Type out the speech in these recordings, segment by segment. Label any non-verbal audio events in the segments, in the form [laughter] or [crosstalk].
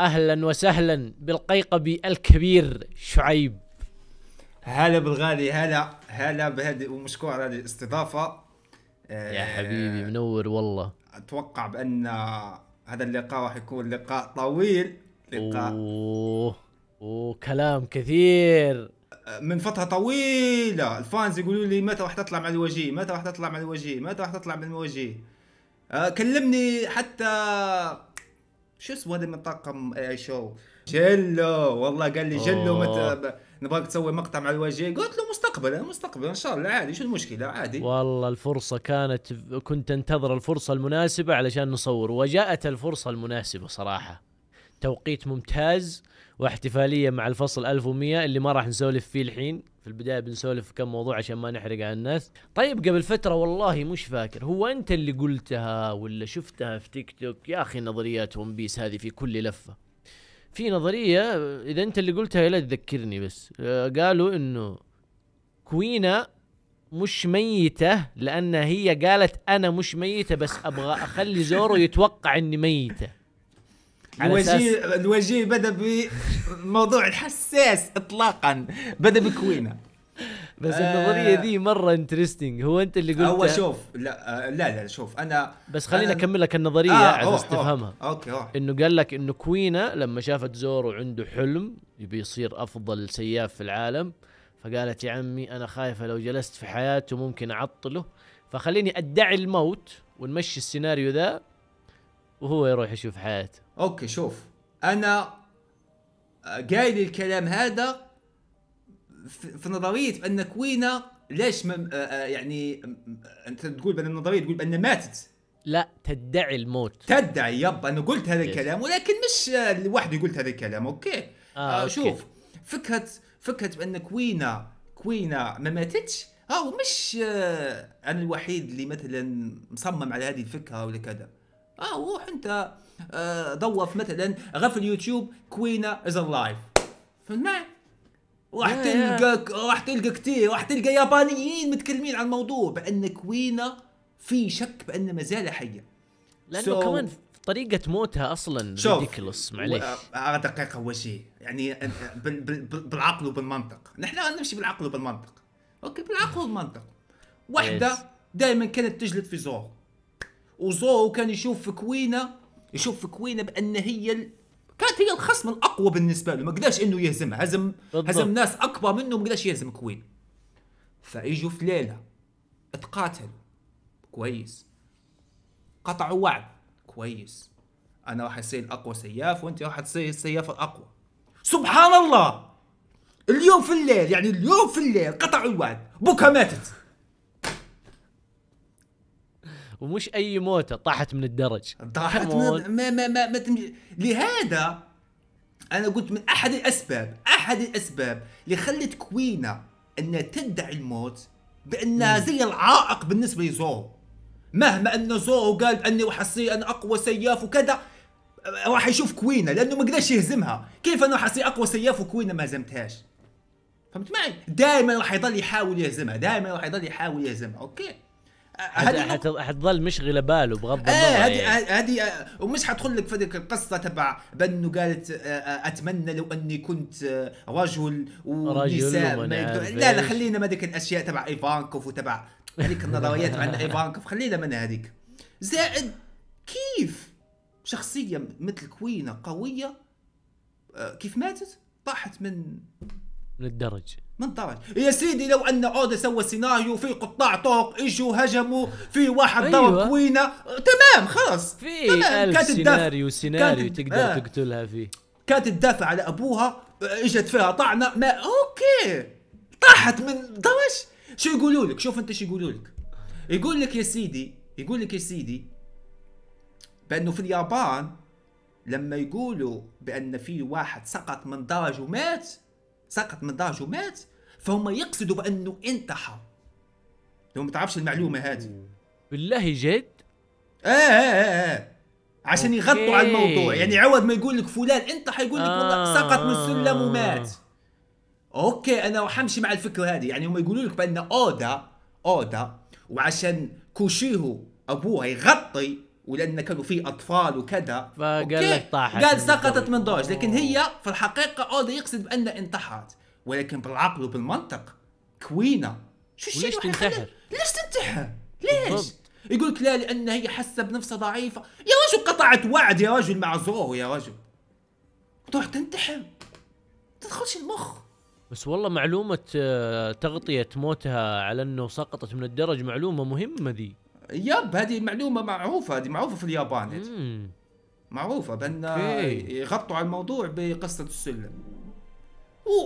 اهلا وسهلا بالقيقبي الكبير شعيب هلا بالغالي هلا هلا بهذه ومشكور على هذه الاستضافه يا آه، حبيبي منور والله اتوقع بان هذا اللقاء راح يكون لقاء طويل لقاء اوه اوه كلام كثير من فتره طويله الفانز يقولوا لي متى راح تطلع مع الوجيه متى راح تطلع مع الوجيه متى راح تطلع مع الوجيه آه، كلمني حتى شو اسمه هذا من طاقم اي شو جلو والله قال لي جلو متى نبغاك تسوي مقطع مع الوجه قلت له مستقبلا إيه، مستقبلا ان شاء الله عادي شو المشكله عادي والله الفرصه كانت كنت انتظر الفرصه المناسبه علشان نصور وجاءت الفرصه المناسبه صراحه توقيت ممتاز واحتفاليه مع الفصل 1100 اللي ما راح نسولف فيه الحين في البدايه بنسولف كم موضوع عشان ما نحرق على الناس طيب قبل فتره والله مش فاكر هو انت اللي قلتها ولا شفتها في تيك توك يا اخي نظريات ون بيس هذه في كل لفه في نظريه اذا انت اللي قلتها لا تذكرني بس آه، قالوا انه كوينا مش ميتة لأن هي قالت أنا مش ميتة بس أبغى أخلي زورو يتوقع إني ميتة الوجيه الوجيه بدا بموضوع الحساس اطلاقا بدا بكوينه بس آه، النظريه دي مره انترستنج هو انت اللي قلت هو شوف لا آه، لا لا شوف انا بس خليني اكمل لك النظريه آه عشان تفهمها اوكي انه قال لك انه كوينا لما شافت زورو عنده حلم يبي يصير افضل سياف في العالم فقالت يا عمي انا خايفه لو جلست في حياته ممكن اعطله فخليني ادعي الموت ونمشي السيناريو ذا وهو يروح يشوف حياته اوكي شوف انا آه، قايل الكلام هذا في نظريه بان كوينا ليش مم آه، آه، يعني انت تقول بان النظريه تقول بان ماتت لا تدعي الموت تدعي يب انا قلت هذا الكلام ولكن مش لوحدي قلت هذا الكلام اوكي آه أوكي. شوف فكره فكره بان كوينا كوينا ما ماتتش او مش انا الوحيد اللي مثلا مصمم على هذه الفكره ولا كذا اه روح انت آه مثلا غف اليوتيوب كوينا از لايف فهمت راح تلقى راح تلقى كثير راح تلقى يابانيين متكلمين عن الموضوع بان كوينا في شك بان ما زال حيه لانه so, كمان طريقة موتها اصلا ريديكلس معليش و... آه، دقيقة اول شيء يعني آه، بالعقل وبالمنطق، نحن نمشي بالعقل وبالمنطق. اوكي بالعقل والمنطق. واحدة دائما كانت تجلد في زور وزورو كان يشوف في كوينا يشوف في كوينا بان هي ال... كانت هي الخصم الاقوى بالنسبه له ما قدرش انه يهزمها هزم بالضبط. هزم ناس اكبر منه ما قدرش يهزم كوين فاجوا في ليله اتقاتلوا كويس قطعوا وعد كويس انا راح اصير الاقوى سياف وانت راح تصير السياف الاقوى سبحان الله اليوم في الليل يعني اليوم في الليل قطعوا الوعد بكره ماتت ومش اي موته طاحت من الدرج طاحت من ما ما ما, ما تم... لهذا انا قلت من احد الاسباب احد الاسباب اللي خلت كوينا انها تدعي الموت بانها زي العائق بالنسبه لزورو مهما ان زورو قال اني راح اصير انا اقوى سياف وكذا راح يشوف كوينا لانه ما قدرش يهزمها كيف انا راح اصير اقوى سياف وكوينا ما هزمتهاش فهمت معي دائما راح يضل يحاول يهزمها دائما راح يضل يحاول يهزمها اوكي هذه حتظل مشغله باله بغض إيه، النظر آه هذه هذه ومش حتدخل لك في ذيك القصه تبع بانه قالت آه، آه، اتمنى لو اني كنت آه، رجل ونساء لا لا خلينا من هذيك الاشياء تبع ايفانكوف وتبع هذيك [laughs] النظريات عن ايفانكوف خلينا من هذيك زائد كيف شخصيه مثل كوينه قويه كيف ماتت طاحت من من الدرج من طبعا يا سيدي لو ان اودا سوى سيناريو في قطاع طرق اجوا هجموا في واحد أيوة. ضرب كوينه تمام خلاص في سيناريو سيناريو كانت... تقدر آه. تقتلها فيه كانت تدافع على ابوها اجت فيها طعنه ما اوكي طاحت من درج شو يقولوا لك شوف انت شو يقولوا لك يقول لك يا سيدي يقول لك يا سيدي بانه في اليابان لما يقولوا بان في واحد سقط من درج ومات سقط من الدرج ومات فهم يقصدوا بانه انتحر لو ما تعرفش المعلومه هذه بالله جد اه اه اه عشان يغطوا على الموضوع يعني عوض ما يقول لك فلان انتحر يقول لك والله آه. سقط من السلم ومات اوكي انا راح امشي مع الفكره هذه يعني هم يقولوا لك بان اودا اودا وعشان كوشيهو ابوه يغطي ولان كانوا في اطفال وكذا فقال لك طاحت قال سقطت من دوج لكن هي في الحقيقه اودا يقصد بان انتحرت ولكن بالعقل وبالمنطق كوينه شو الشيء ليش تنتحر؟ ليش تنتحر؟ ليش؟ يقول لك لا لان هي حاسه بنفسها ضعيفه يا رجل قطعت وعد يا رجل مع زوه يا رجل تروح تنتحر تدخلش المخ بس والله معلومة آه، تغطية موتها على انه سقطت من الدرج معلومة مهمة ذي ياب هذه معلومه معروفه هذه معروفه في اليابان هذه معروفه بان يغطوا على الموضوع بقصه السلم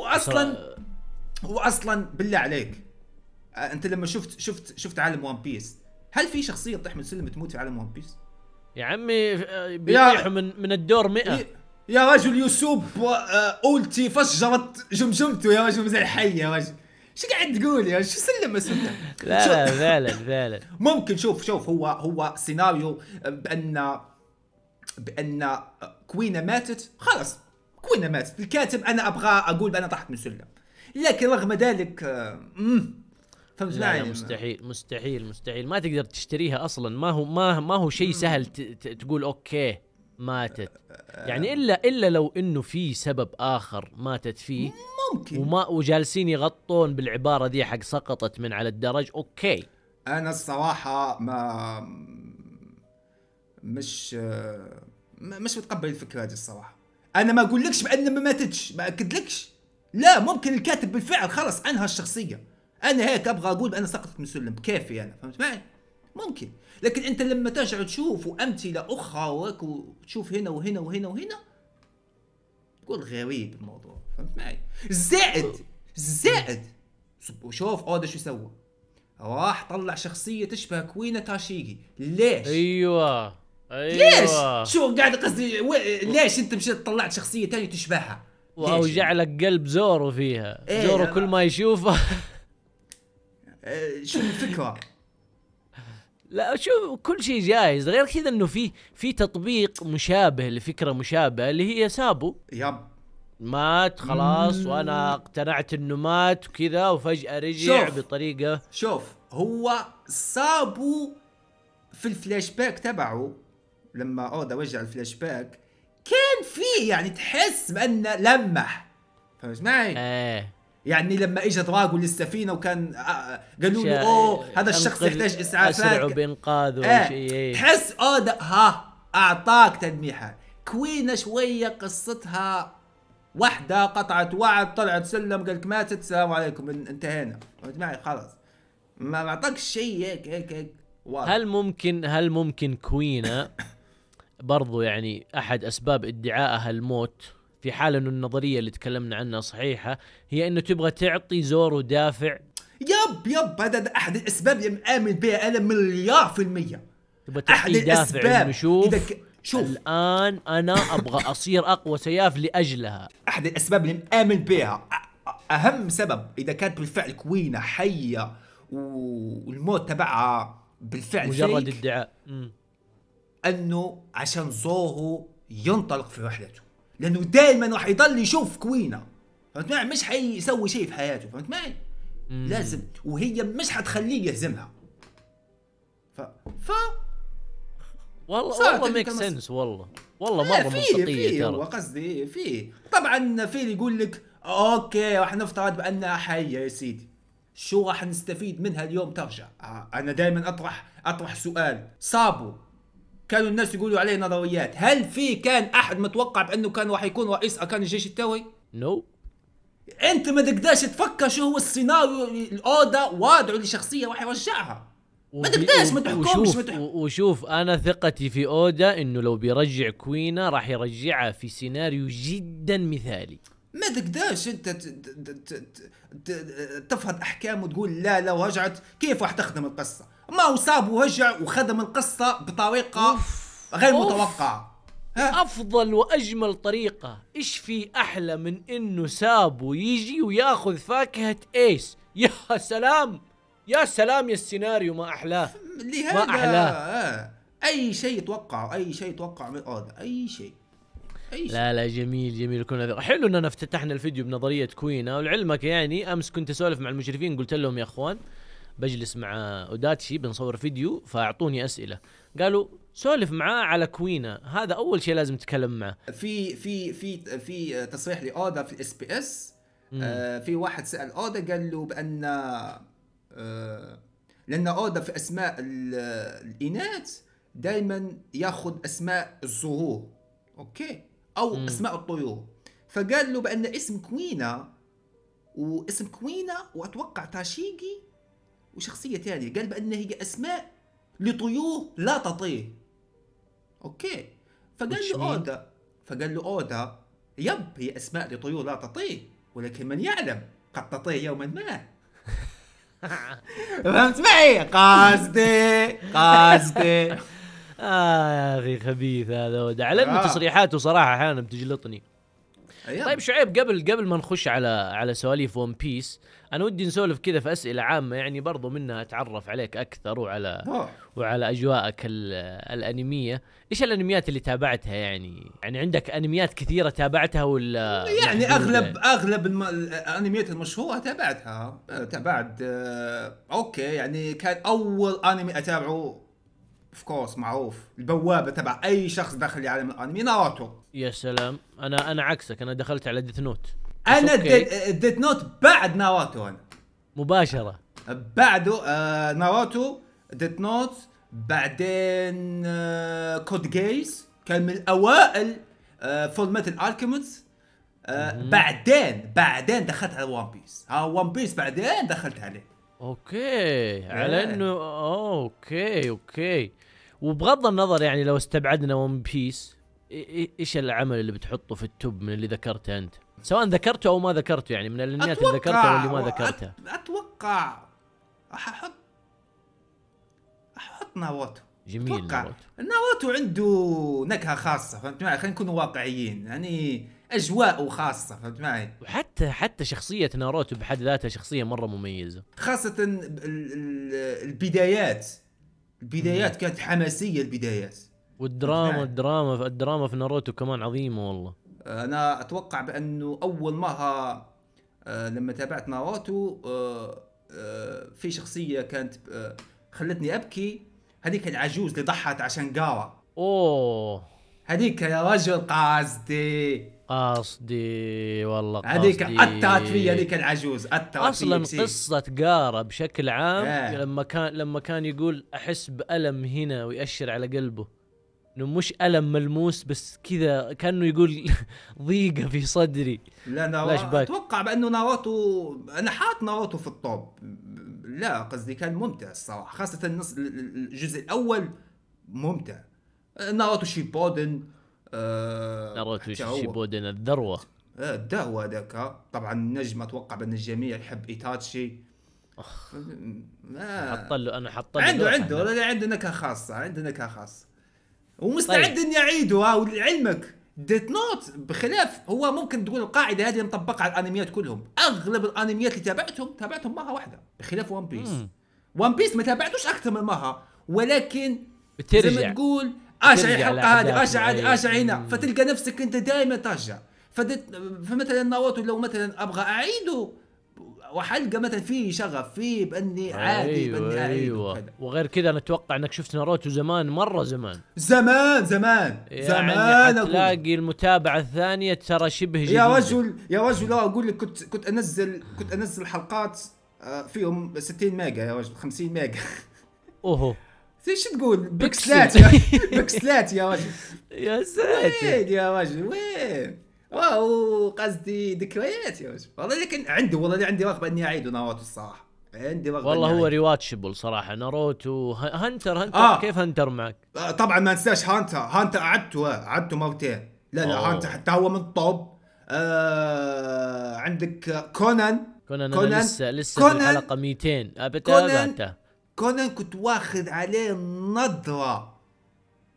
واصلا واصلا بالله عليك آه، انت لما شفت شفت شفت عالم وان بيس هل في شخصيه تحمل سلم تموت في عالم وان بيس؟ يا عمي بيطيحوا من من الدور 100 يا رجل يوسوب آه، اولتي فجرت جمجمته يا رجل زي الحي يا رجل شو قاعد تقول يا شو سلم سلم لا لا فعلا فعلا [laughs] ممكن شوف شوف هو هو سيناريو بان بان كوينا ماتت خلاص كوينا ماتت الكاتب انا ابغى اقول بان طاحت من سلم لكن رغم ذلك آه، فهمت لا, لا مستحيل مستحيل مستحيل ما تقدر تشتريها اصلا ما هو ما ما هو شيء سهل تقول اوكي ماتت آه، آه، يعني آه. الا الا لو انه في سبب اخر ماتت فيه ممكن وما وجالسين يغطون بالعباره دي حق سقطت من على الدرج اوكي انا الصراحه ما مش مش متقبل الفكره هذه الصراحه انا ما اقول لكش بان ما ماتتش ما اكدلكش لا ممكن الكاتب بالفعل خلص عنها الشخصيه انا هيك ابغى اقول بان سقطت من السلم كيف انا فهمت معي ممكن لكن انت لما ترجع تشوف امثله اخرى وتشوف هنا وهنا وهنا وهنا تقول غريب الموضوع فهمت معي زائد زائد وشوف اودا شو سوى راح طلع شخصيه تشبه كوينا تاشيجي ليش ايوه ايوه ليش شو قاعد قصدي و... ليش انت مشيت طلعت شخصيه ثانيه تشبهها واو لك قلب زورو فيها إيه زورو كل ما يشوفه [laughs] إيه، شو الفكره لا شوف كل شيء جاهز غير كذا انه في في تطبيق مشابه لفكره مشابهه اللي هي سابو يب مات خلاص وانا اقتنعت انه مات وكذا وفجاه رجع شوف بطريقه شوف هو سابو في الفلاش باك تبعه لما اودا وجع الفلاش باك كان فيه يعني تحس بانه لمح فهمت معي؟ ايه يعني لما اجى دراجو للسفينه وكان آه، آه، قالوا له اوه هذا الشخص يحتاج اسعافات اسرعوا بانقاذه إيه، إيه. آه. شيء تحس اودا ها اعطاك تلميحه كوينا شويه قصتها واحده قطعت وعد طلعت سلم قالك ماتت السلام عليكم انتهينا فهمت معي خلاص ما اعطاك شيء هيك هيك هيك هل ممكن هل ممكن كوينا [coughs] برضو يعني احد اسباب ادعائها الموت في حال انه النظريه اللي تكلمنا عنها صحيحه هي انه تبغى تعطي زورو دافع يب يب هذا احد الاسباب اللي امن بها انا مليار في الميه تبغى تعطي دافع انه شوف شوف الان انا ابغى اصير اقوى سياف لاجلها احد الاسباب اللي مآمن بها اهم سبب اذا كانت بالفعل كوينه حيه والموت تبعها بالفعل مجرد ادعاء انه عشان زورو ينطلق في رحلته لانه دائما راح يضل يشوف كوينا فهمت معي مش حيسوي شيء في حياته فهمت معي لازم وهي مش حتخليه يهزمها ف ف والله والله ميك سنس والله والله مره منطقيه فيه في قصدي في طبعا اللي يقول لك اوكي راح نفترض بانها حيه يا سيدي شو راح نستفيد منها اليوم ترجع آه، انا دائما اطرح اطرح سؤال صابو كانوا الناس يقولوا عليه نظريات هل في كان احد متوقع بانه كان راح يكون رئيس اركان الجيش التوي نو no. انت ما تقدرش تفكر شو هو السيناريو الاودا وضعه لشخصيه راح يرجعها ما تقدرش ما تحكمش وشوف, وشوف انا ثقتي في اودا انه لو بيرجع كوينا راح يرجعها في سيناريو جدا مثالي ما تقدرش انت تفرض احكام وتقول لا لو رجعت كيف راح تخدم القصه ما وصاب وهجع وخدم القصه بطريقه أوف. غير أوف. متوقعه افضل واجمل طريقه ايش في احلى من انه ساب ويجي وياخذ فاكهه ايس يا سلام يا سلام يا السيناريو ما احلاه ما احلاه آه. اي شيء يتوقع اي شيء يتوقع من هذا اي شيء أي شيء. لا لا جميل جميل كنا حلو اننا افتتحنا الفيديو بنظريه كوينا ولعلمك يعني امس كنت اسولف مع المشرفين قلت لهم يا اخوان بجلس مع اوداتشي بنصور فيديو فاعطوني اسئله قالوا سولف معاه على كوينا هذا اول شيء لازم تتكلم معه في في في في تصريح لاودا في الاس بي اس آه، في واحد سال اودا قال له بان آه لان اودا في اسماء الاناث دائما ياخذ اسماء الزهور اوكي او مم. اسماء الطيور فقال له بان اسم كوينا واسم كوينا واتوقع تاشيجي وشخصية ثانية قال بأن هي أسماء لطيور لا تطير أوكي فقال له أودا فقال له أودا يب هي أسماء لطيور لا تطير ولكن من يعلم قد تطير يوما ما [laughs] فهمت معي قصدي قصدي [laughs] اه يا اخي خبيث هذا أودا على آه. تصريحاته صراحه احيانا بتجلطني أيام. طيب شعيب قبل قبل ما نخش على على سواليف ون بيس انا ودي نسولف كذا في اسئله عامه يعني برضو منها اتعرف عليك اكثر وعلى أوه. وعلى اجواءك الانميه ايش الانميات اللي تابعتها يعني يعني عندك انميات كثيره تابعتها ولا يعني اغلب اغلب الم... الانميات المشهوره تابعتها تابعت آه، اوكي يعني كان اول انمي اتابعه اوف كورس معروف البوابه تبع اي شخص دخل لعالم الانمي ناروتو يا سلام انا انا عكسك انا دخلت على ديث نوت انا ديث نوت بعد ناروتو انا مباشره بعده آه ناروتو ديث نوت بعدين آه كود جيس كان من الاوائل آه فول ميتال الكيمتس آه بعدين بعدين دخلت على ون بيس ها ون بيس بعدين دخلت عليه اوكي على انه اوكي اوكي وبغض النظر يعني لو استبعدنا ون بيس ايش العمل اللي بتحطه في التوب من اللي ذكرته انت؟ سواء ذكرته او ما ذكرته يعني من الانميات اللي ذكرتها واللي ما ذكرتها اتوقع احط احط ناروتو جميل أتوقع. ناروتو عنده نكهه خاصه فهمت معي خلينا نكون واقعيين يعني اجواء خاصه فهمت معي وحتى حتى شخصيه ناروتو بحد ذاتها شخصيه مره مميزه خاصه البدايات البدايات كانت حماسيه البدايات والدراما الدراما الدراما في ناروتو كمان عظيمه والله انا اتوقع بانه اول مره آه، لما تابعت ناروتو آه، آه، في شخصيه كانت خلتني ابكي هذيك العجوز اللي ضحت عشان قارا اوه هذيك يا رجل قاصدي قصدي والله قصدي هذيك اتات في هذيك العجوز اتات اصلا قصه قاره بشكل عام آه. لما كان لما كان يقول احس بالم هنا ويأشر على قلبه انه مش الم ملموس بس كذا كانه يقول [laughs] ضيقه في صدري لا نوا... اتوقع بانه ناروتو انا حاط ناروتو في الطوب لا قصدي كان ممتع الصراحه خاصه النص الجزء الاول ممتع ناروتو شيبودن ناروتو شيبودن الذروه إيه، الدعوة هذاك طبعا النجم اتوقع بان الجميع يحب ايتاتشي اخ ما حط له انا حط له عنده عنده أنا. عنده نكهه خاصه عنده نكهه خاصه طيب. ومستعد طيب. اني اعيده ها ولعلمك ديت نوت بخلاف هو ممكن تقول القاعده هذه مطبقه على الانميات كلهم اغلب الانميات اللي تابعتهم تابعتهم مره واحده بخلاف ون بيس ون بيس ما تابعتوش اكثر من مره ولكن بترجع. زي ما تقول اشع الحلقه هذه اشع هذه اشع هنا فتلقى نفسك انت دائما ترجع فمثلا ناروتو لو مثلا ابغى اعيده وحلقه مثلا في شغف في باني عادي أيوة باني أعيده أيوة وغير كذا انا اتوقع انك شفت ناروتو زمان مره زمان زمان زمان يعني زمان تلاقي المتابعه الثانيه ترى شبه جديد يا رجل يا رجل أه، اقول لك كنت كنت انزل كنت انزل حلقات أه، فيهم 60 ميجا يا رجل 50 ميجا اوه ايش تقول بكسلات يا [laughs] بكسلات يا وجه يا ساتر وين يا وجه وين واو قصدي ذكريات يا وجه والله لكن عندي والله عندي رغبه اني اعيد ناروتو الصراحه عندي رغبه والله هو ريواتشبل صراحه ناروتو هانتر هانتر آه. كيف هانتر معك؟ آه طبعا ما انساش هانتر هانتر اعدته اعدته مرتين لا لا أوه. هانتر حتى هو من الطوب آه عندك كونان كونان, كونان لسه لسه كونان الحلقه 200 بتابع انت كونان كنت واخذ عليه نظرة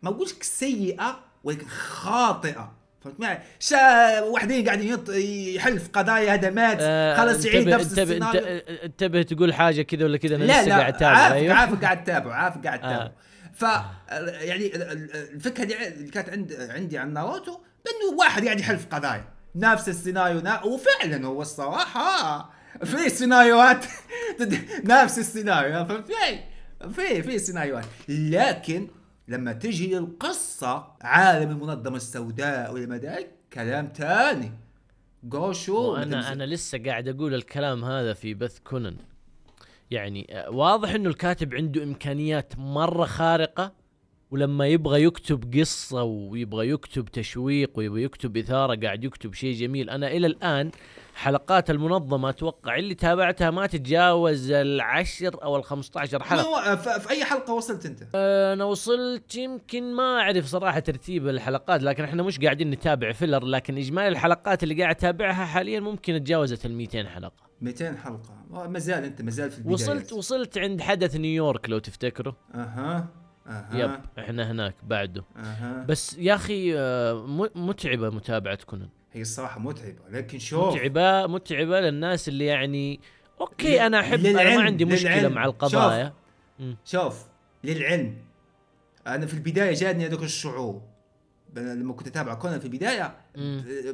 ما بقولش سيئة ولكن خاطئة فهمت معي شا واحدين قاعدين يط... يحل في قضايا مات آه، خلاص يعيد نفس انتبه انتبه انتبه تقول حاجه كذا ولا كذا انا لا لسه قاعد اتابع عارف أيوه. عارف قاعد اتابع عارف قاعد آه. اتابع ف يعني الفكره اللي كانت عند عندي عن ناروتو انه واحد قاعد يحل في قضايا نفس السيناريو نا... وفعلا هو الصراحه في سيناريوهات [laughs] نفس السيناريو فهمت في في في سيناريوهات لكن لما تجي القصة عالم المنظمة السوداء والى كلام ثاني كلام شو جوشو انا انا لسه قاعد اقول الكلام هذا في بث كونن يعني آه، واضح انه الكاتب عنده امكانيات مره خارقه ولما يبغى يكتب قصه ويبغى يكتب تشويق ويبغى يكتب اثاره قاعد يكتب شيء جميل انا الى الان حلقات المنظمه اتوقع اللي تابعتها ما تتجاوز العشر او ال 15 حلقه في اي حلقه وصلت انت؟ آه، انا وصلت يمكن ما اعرف صراحه ترتيب الحلقات لكن احنا مش قاعدين نتابع فيلر لكن اجمالي الحلقات اللي قاعد اتابعها حاليا ممكن تجاوزت ال 200 حلقه 200 حلقه ما زال انت ما زال في البداية وصلت وصلت عند حدث نيويورك لو تفتكره اها أه. يب احنا هناك بعده أه. بس يا اخي آه، متعبه متابعه كونان هي الصراحه متعبه لكن شوف متعبه متعبه للناس اللي يعني اوكي انا احب انا ما عندي مشكله للعلم. مع القضايا شوف, شوف للعلم انا في البدايه جاني هذاك الشعور لما كنت اتابع كونان في البدايه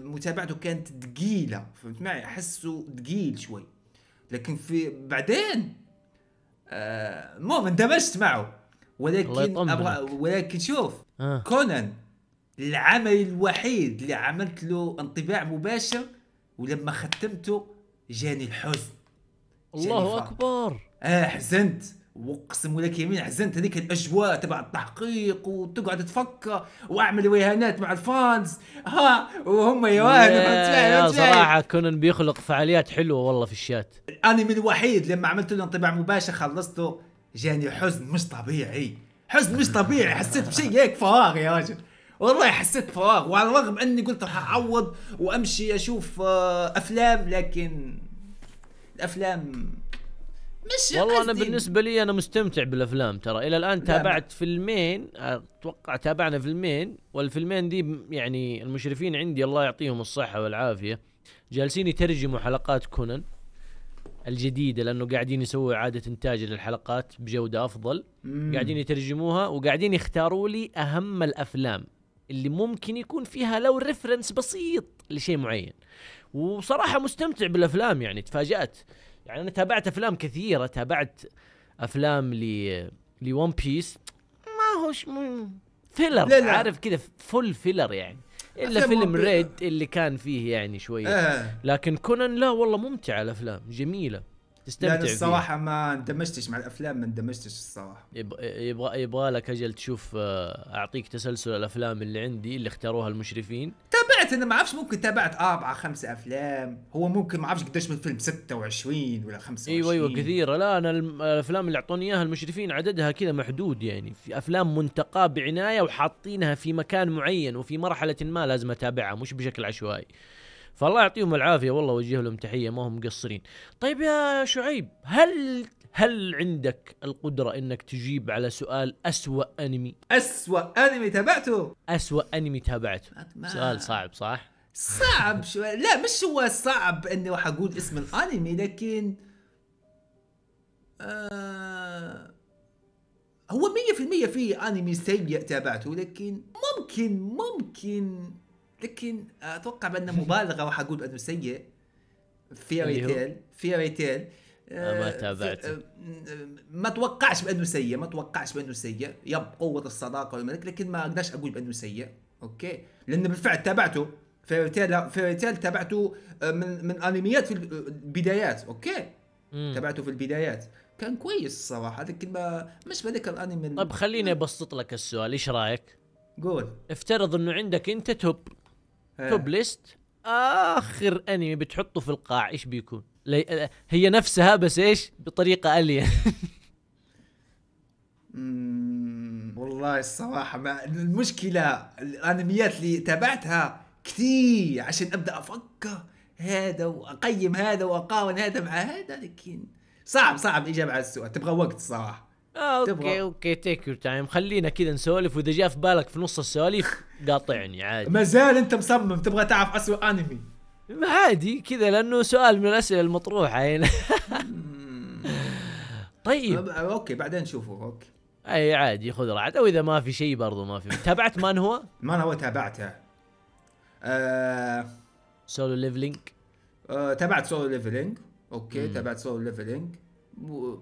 متابعته كانت ثقيله فهمت معي احسه ثقيل شوي لكن في بعدين آه اندمجت معه ولكن ولكن شوف آه. كونان العمل الوحيد اللي عملت له انطباع مباشر ولما ختمته جاني الحزن الله جاني اكبر اه حزنت واقسم لك يمين حزنت هذيك الاجواء تبع التحقيق وتقعد تفكر واعمل ويهانات مع الفانز ها وهم يا صراحه كونن بيخلق فعاليات حلوه والله في الشات الانمي الوحيد لما عملت له انطباع مباشر خلصته جاني حزن مش طبيعي حزن مش طبيعي حسيت بشيء هيك فراغ يا رجل والله حسيت فراغ وعلى الرغم اني قلت راح اعوض وامشي اشوف آه، افلام لكن الافلام مش والله انا بالنسبه لي انا مستمتع بالافلام ترى الى الان تابعت فيلمين اتوقع تابعنا فيلمين والفيلمين دي يعني المشرفين عندي الله يعطيهم الصحه والعافيه جالسين يترجموا حلقات كونان الجديده لانه قاعدين يسووا اعاده انتاج للحلقات بجوده افضل مم. قاعدين يترجموها وقاعدين يختاروا لي اهم الافلام اللي ممكن يكون فيها لو ريفرنس بسيط لشيء معين وصراحة مستمتع بالأفلام يعني تفاجأت يعني أنا تابعت أفلام كثيرة تابعت أفلام ل لون بيس ما هوش فيلر لا لا. عارف كذا فل فيلر يعني الا فيلم ريد اللي كان فيه يعني شويه آه. لكن كونان لا والله ممتعه الافلام جميله تستمتع لأن الصراحه فيه. ما اندمجتش مع الافلام ما اندمجتش الصراحه يبغى يبغى, يبغى لك اجل تشوف آه، اعطيك تسلسل الافلام اللي عندي اللي اختاروها المشرفين تابعت انا ما اعرفش ممكن تابعت اربع خمسة افلام هو ممكن ما اعرفش قديش من فيلم 26 ولا 25 ايوه ايوه كثيره لا انا الافلام اللي اعطوني اياها المشرفين عددها كذا محدود يعني في افلام منتقاه بعنايه وحاطينها في مكان معين وفي مرحله ما لازم اتابعها مش بشكل عشوائي فالله يعطيهم العافيه والله وجه لهم تحيه ما هم مقصرين طيب يا شعيب هل هل عندك القدرة انك تجيب على سؤال أسوأ انمي؟ أسوأ انمي تابعته؟ أسوأ انمي تابعته سؤال صعب صح؟ صعب شوي لا مش هو صعب اني راح اقول اسم الانمي لكن آه... هو 100% في انمي سيء تابعته لكن ممكن ممكن لكن اتوقع بانه [laughs] مبالغه راح اقول بانه سيء في ريتيل في ريتيل ما آه، تابعت آه، ما توقعش بانه سيء ما توقعش بانه سيء يب قوه الصداقه والملك لكن ما اقدرش اقول بانه سيء اوكي لان بالفعل تابعته فيري تيل في تابعته آه، من من انميات في البدايات اوكي مم. تابعته في البدايات كان كويس الصراحه لكن ما مش بذاك الانمي طيب خليني ابسط لك السؤال ايش رايك؟ قول افترض انه عندك انت توب إيه. توب ليست اخر انمي بتحطه في القاع ايش بيكون؟ لي... آه، هي نفسها بس ايش؟ بطريقه الين والله الصراحة ما المشكلة الانميات اللي تابعتها كثير عشان ابدا افكر هذا واقيم هذا واقارن هذا مع هذا لكن صعب صعب الاجابة على السؤال تبغى وقت صراحة آه، اوكي اوكي تيك يور تايم خلينا كذا نسولف واذا جاء في بالك في نص السواليف [laughs] قاطعني عادي ما زال انت مصمم تبغى تعرف اسوء انمي ما عادي كذا لانه سؤال من الاسئله المطروحه هنا يعني. [laughs] طيب اوكي بعدين نشوفه اوكي اي عادي خذ راحتك او اذا ما في شيء برضو ما في تابعت مان هو؟ [laughs] مان هو تابعته آه... سولو ليفلينج آه... تابعت سولو ليفلينج اوكي مم. تابعت سولو ليفلينج و...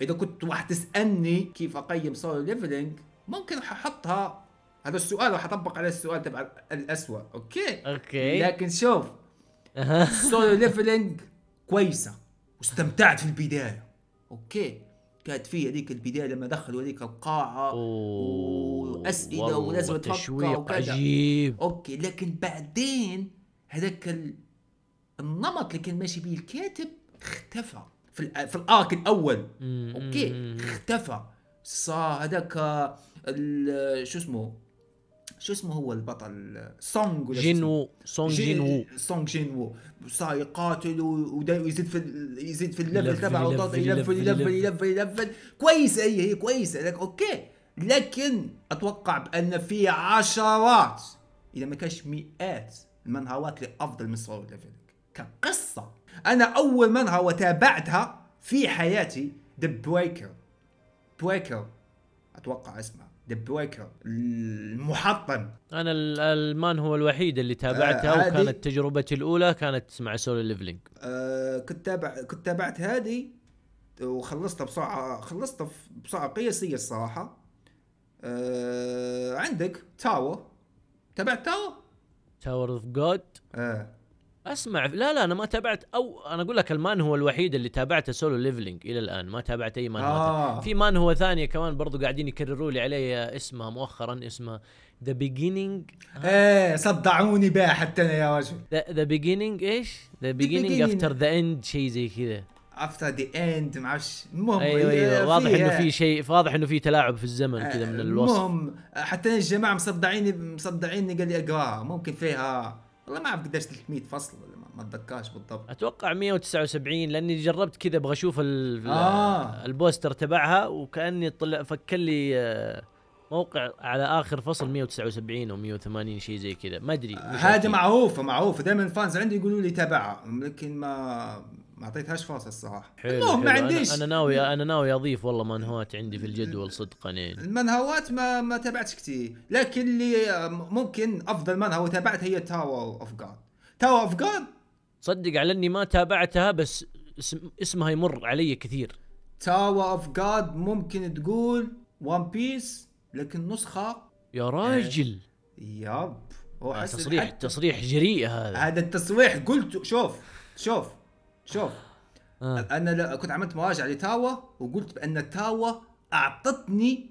اذا كنت تسالني كيف اقيم سولو ليفلينج ممكن ححطها هذا السؤال اطبق عليه السؤال تبع الاسوء اوكي اوكي لكن شوف سولو [laughs] ليفلينج كويسه واستمتعت في البدايه اوكي كانت في هذيك البدايه لما دخلوا هذيك القاعه واسئله ولازم تفكر وكذا عجيب اوكي لكن بعدين هذاك النمط اللي كان ماشي به الكاتب اختفى في, في الارك الاول اوكي اختفى صار هذاك شو اسمه شو اسمه هو البطل سونغ جينو سونغ جينو سونغ جينو صار يقاتل ويزيد في يزيد في الليفل تبعه يلفل يلفل يلفل يلفل كويسه هي هي كويسه لك اوكي لكن اتوقع بان في عشرات اذا ما كانش مئات المنهارات اللي افضل من سونغ ليفل كقصه انا اول مره وتابعتها في حياتي ذا بريكر بريكر اتوقع اسمها ذا بريكر المحطم انا المان هو الوحيد اللي تابعتها آه وكانت تجربتي الاولى كانت مع سولو ليفلينج آه كنت تابع كنت تابعت هذه وخلصتها بسرعه خلصتها بسرعه قياسيه الصراحه آه عندك تاور تابعت تاور تاور اوف جود ايه اسمع لا لا انا ما تابعت او انا اقول لك المان هو الوحيد اللي تابعته سولو ليفلينج الى الان ما تابعت اي مان آه. في مان هو ثانيه كمان برضو قاعدين يكرروا لي عليه اسمها مؤخرا اسمها ذا بيجينينج ايه صدعوني بها حتى انا يا رجل ذا بيجينينج ايش؟ ذا بيجينينج افتر ذا اند شيء زي كذا افتر ذا اند ما اعرفش المهم ايوه ايوه إيه، واضح انه في شيء واضح انه في تلاعب في الزمن كذا من إيه، الوصف المهم حتى الجماعه مصدعيني مصدعيني قال لي اقراها ممكن فيها والله ما اعرف قديش 300 فصل ولا ما اتذكرش بالضبط اتوقع 179 لاني جربت كذا ابغى اشوف آه. البوستر تبعها وكاني طلع فك لي آه، موقع على اخر فصل 179 او 180 شيء زي كذا ما ادري هذه معروفه معروفه دائما الفانز عندي يقولوا لي تابعها لكن ما ما اعطيتهاش فاصل الصراحه حلو ما عنديش انا ناوي انا ناوي اضيف والله منهوات عندي في الجدول صدقا يعني المنهوات ما ما تابعتش كثير لكن اللي ممكن افضل منهوه تابعتها هي تاور اوف جاد تاور اوف جاد صدق على اني ما تابعتها بس اسم اسمها يمر علي كثير تاور اوف جاد ممكن تقول ون بيس لكن نسخه يا إيه. راجل يب هو تصريح تصريح جريء هذا هذا التصريح قلت شوف شوف شوف آه. انا كنت عملت مراجعه لتاوا وقلت بان تاوا اعطتني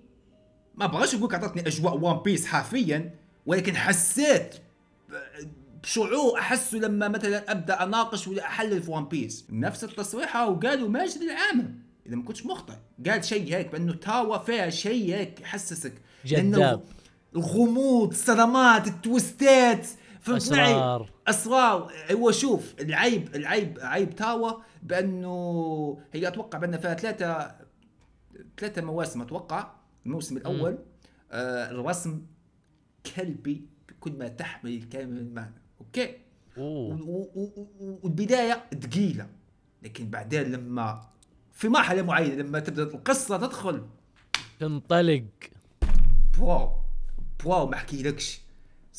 ما بغاش اقول اعطتني اجواء وان بيس حرفيا ولكن حسيت بشعور احسه لما مثلا ابدا اناقش ولا احلل في وان بيس نفس التصريحه وقالوا ماجد العام اذا ما كنتش مخطئ قال شيء هيك بانه تاوا فيها شيء هيك يحسسك جذاب الغموض الصدمات التويستات فهمت اسرار معي؟ اسرار هو شوف العيب العيب عيب تاوا بانه هي اتوقع بان فيها ثلاثه ثلاثه مواسم اتوقع الموسم الاول آه الرسم كلبي بكل ما تحمل الكلمه من معنى اوكي والبدايه ثقيله لكن بعدين لما في مرحله معينه لما تبدا القصه تدخل تنطلق بواو بواو ما احكيلكش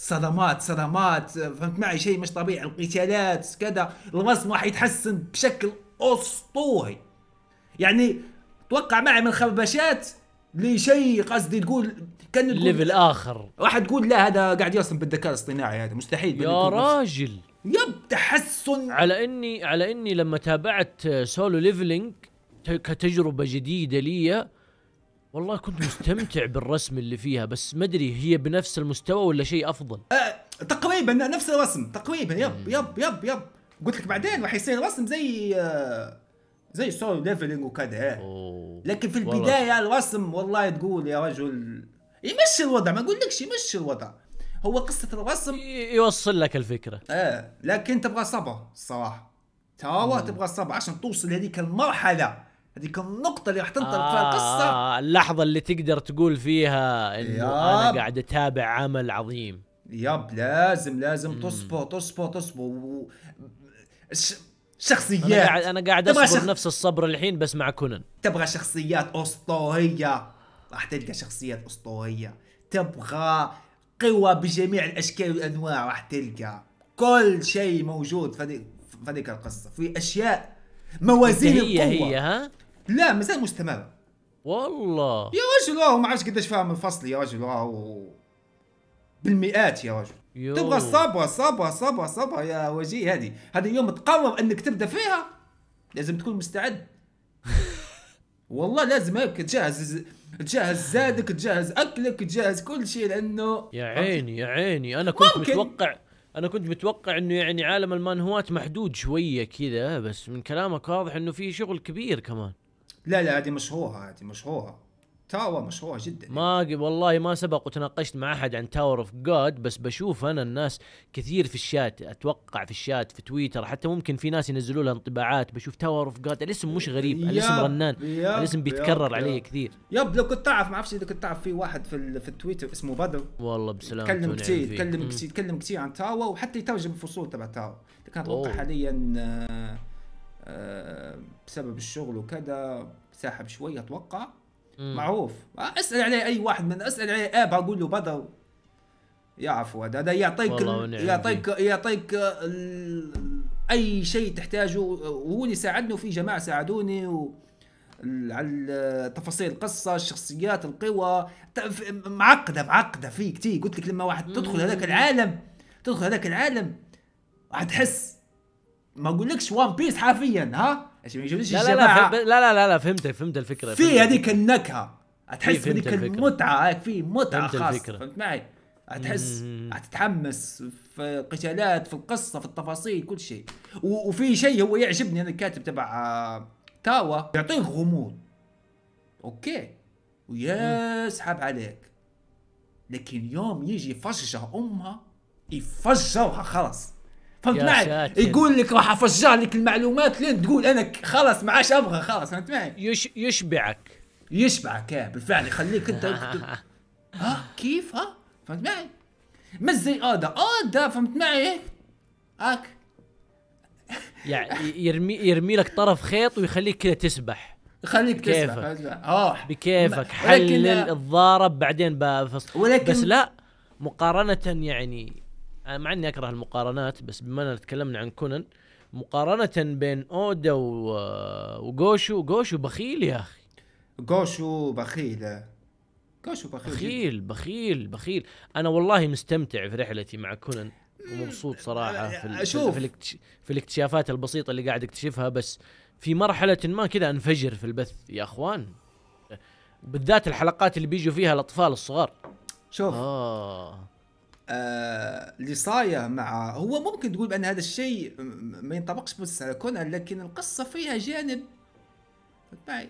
صدمات صدمات فهمت معي شيء مش طبيعي القتالات كذا الرسم راح يتحسن بشكل اسطوري يعني توقع معي من خربشات لشيء قصدي تقول كان ليفل اخر راح تقول لا هذا قاعد يرسم بالذكاء الاصطناعي هذا مستحيل يا راجل يب تحسن على اني على اني لما تابعت سولو ليفلينج كتجربه جديده لي والله كنت مستمتع بالرسم اللي فيها بس ما ادري هي بنفس المستوى ولا شيء افضل أه تقريبا نفس الرسم تقريبا يب يب يب يب قلت لك بعدين راح يصير رسم زي أه، زي سولو ليفلينج وكذا لكن في البدايه الرسم والله تقول يا رجل يمشي الوضع ما اقول لكش يمشي الوضع هو قصه الرسم يوصل لك الفكره ايه لكن تبغى صبر الصراحه ترى تبغى صبر عشان توصل لهذيك المرحله هذيك النقطة اللي راح تنطلق فيها آه، القصة اللحظة اللي تقدر تقول فيها انه انا قاعد اتابع عمل عظيم ياب لازم لازم تصبر تصبر تصبر شخصيات انا قاعد اصبر شخ... نفس الصبر الحين بس مع كونن تبغى شخصيات اسطورية راح تلقى شخصيات اسطورية تبغى قوى بجميع الاشكال والانواع راح تلقى كل شيء موجود في هذيك القصة في اشياء موازين هي القوة هي ها لا مازال مستمر والله يا رجل اه ما عرفت قديش فاهم الفصل يا رجل راهو بالمئات يا رجل يو. تبغى صبر صبر صبر صبر يا وجيه هذه هذه يوم تقرر انك تبدا فيها لازم تكون مستعد [laughs] والله لازم هيك تجهز تجهز زادك تجهز اكلك تجهز كل شيء لانه يا عيني يا عيني انا كنت ممكن. متوقع انا كنت متوقع انه يعني عالم المانهوات محدود شويه كذا بس من كلامك واضح انه في شغل كبير كمان لا لا هذه مشهوره هذه مشهوره تاور مشهوره جدا ما والله ما سبق وتناقشت مع احد عن تاور اوف جاد بس بشوف انا الناس كثير في الشات اتوقع في الشات في تويتر حتى ممكن في ناس ينزلوا لها انطباعات بشوف تاور اوف جاد الاسم مش غريب الاسم رنان الاسم بيتكرر عليه كثير يب لو كنت تعرف ما اعرفش اذا كنت تعرف في واحد في في التويتر اسمه بدر والله بسلامة تكلم كثير تكلم كثير تكلم كثير عن تاور وحتى يترجم الفصول تبع تاور كانت اتوقع حاليا آه، بسبب الشغل وكذا ساحب شوي اتوقع مم. معروف اسال عليه اي واحد من اسال عليه اب اقول له بدر يا فؤاد هذا يعطيك يعطيك يعطيك اي شيء تحتاجه وهو اللي ساعدني وفي جماعه ساعدوني و... على تفاصيل القصة الشخصيات القوى معقدة معقدة في كتير قلت لك لما واحد تدخل هذاك العالم تدخل هذاك العالم راح تحس ما لكش وان بيس حرفيا ها عشان ما يجونيش لا لا لا, لا لا لا فهمتك فهمت الفكره في هذيك النكهه تحس بهذيك المتعه هيك في متعه خاصه فهمت معي تحس تتحمس في القتالات في القصه في التفاصيل كل شيء وفي شيء هو يعجبني انا الكاتب تبع آه، تاوا يعطيك غموض اوكي ويسحب عليك لكن يوم يجي فششه امها يفجرها خلاص فهمت معي يقول لك راح افجر لك المعلومات لين تقول انا خلاص ما عادش ابغى خلاص فهمت معي يش يشبعك يشبعك ايه بالفعل يخليك انت [laughs] ها كيف ها فهمت معي مش زي ادا ادا فهمت معي هاك [laughs] يعني يرمي يرمي لك طرف خيط ويخليك كذا تسبح يخليك بكيفك اه بكيفك حلل الضارب بعدين بفصل ولكن بس لا مقارنة يعني مع اني اكره المقارنات بس بما اننا تكلمنا عن كونن مقارنة بين اودا و... وجوشو جوشو بخيل يا اخي جوشو بخيل جوشو بخيل بخيل بخيل بخيل انا والله مستمتع في رحلتي مع كونن ومبسوط صراحة في أشوف. في, في الاكتشافات البسيطة اللي قاعد اكتشفها بس في مرحلة ما كذا انفجر في البث يا اخوان بالذات الحلقات اللي بيجوا فيها الاطفال الصغار شوف آه. اللي آه، صاير مع هو ممكن تقول بان هذا الشيء ما ينطبقش بس على كونان لكن القصه فيها جانب معي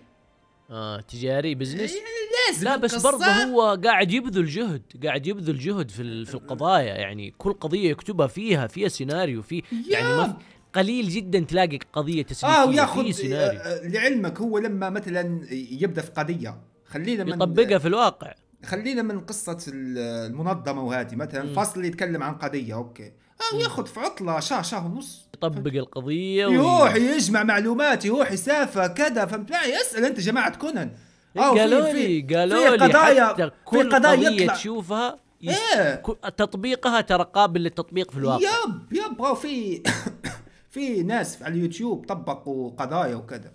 اه تجاري بزنس إيه، يعني لازم لا بس برضه هو قاعد يبذل جهد قاعد يبذل جهد في في القضايا يعني كل قضيه يكتبها فيها فيها سيناريو في يعني ما قليل جدا تلاقي قضيه تسليكيه اه وياخذ سيناريو آه، لعلمك هو لما مثلا يبدا في قضيه خلينا يطبقها في الواقع خلينا من قصه المنظمه وهذه مثلا الفصل اللي يتكلم عن قضيه اوكي أو آه، ياخذ في عطله شهر شهر ونص يطبق القضيه يروح يروح يجمع معلومات يروح يسافر كذا فهمت معي اسال انت جماعه كونان آه، إيه، قالوا لي قالوا لي قضايا حتى كل في قضايا قضية تشوفها ايه تطبيقها ترى قابل للتطبيق في الواقع يب يب آه، في [coughs] في ناس على اليوتيوب طبقوا قضايا وكذا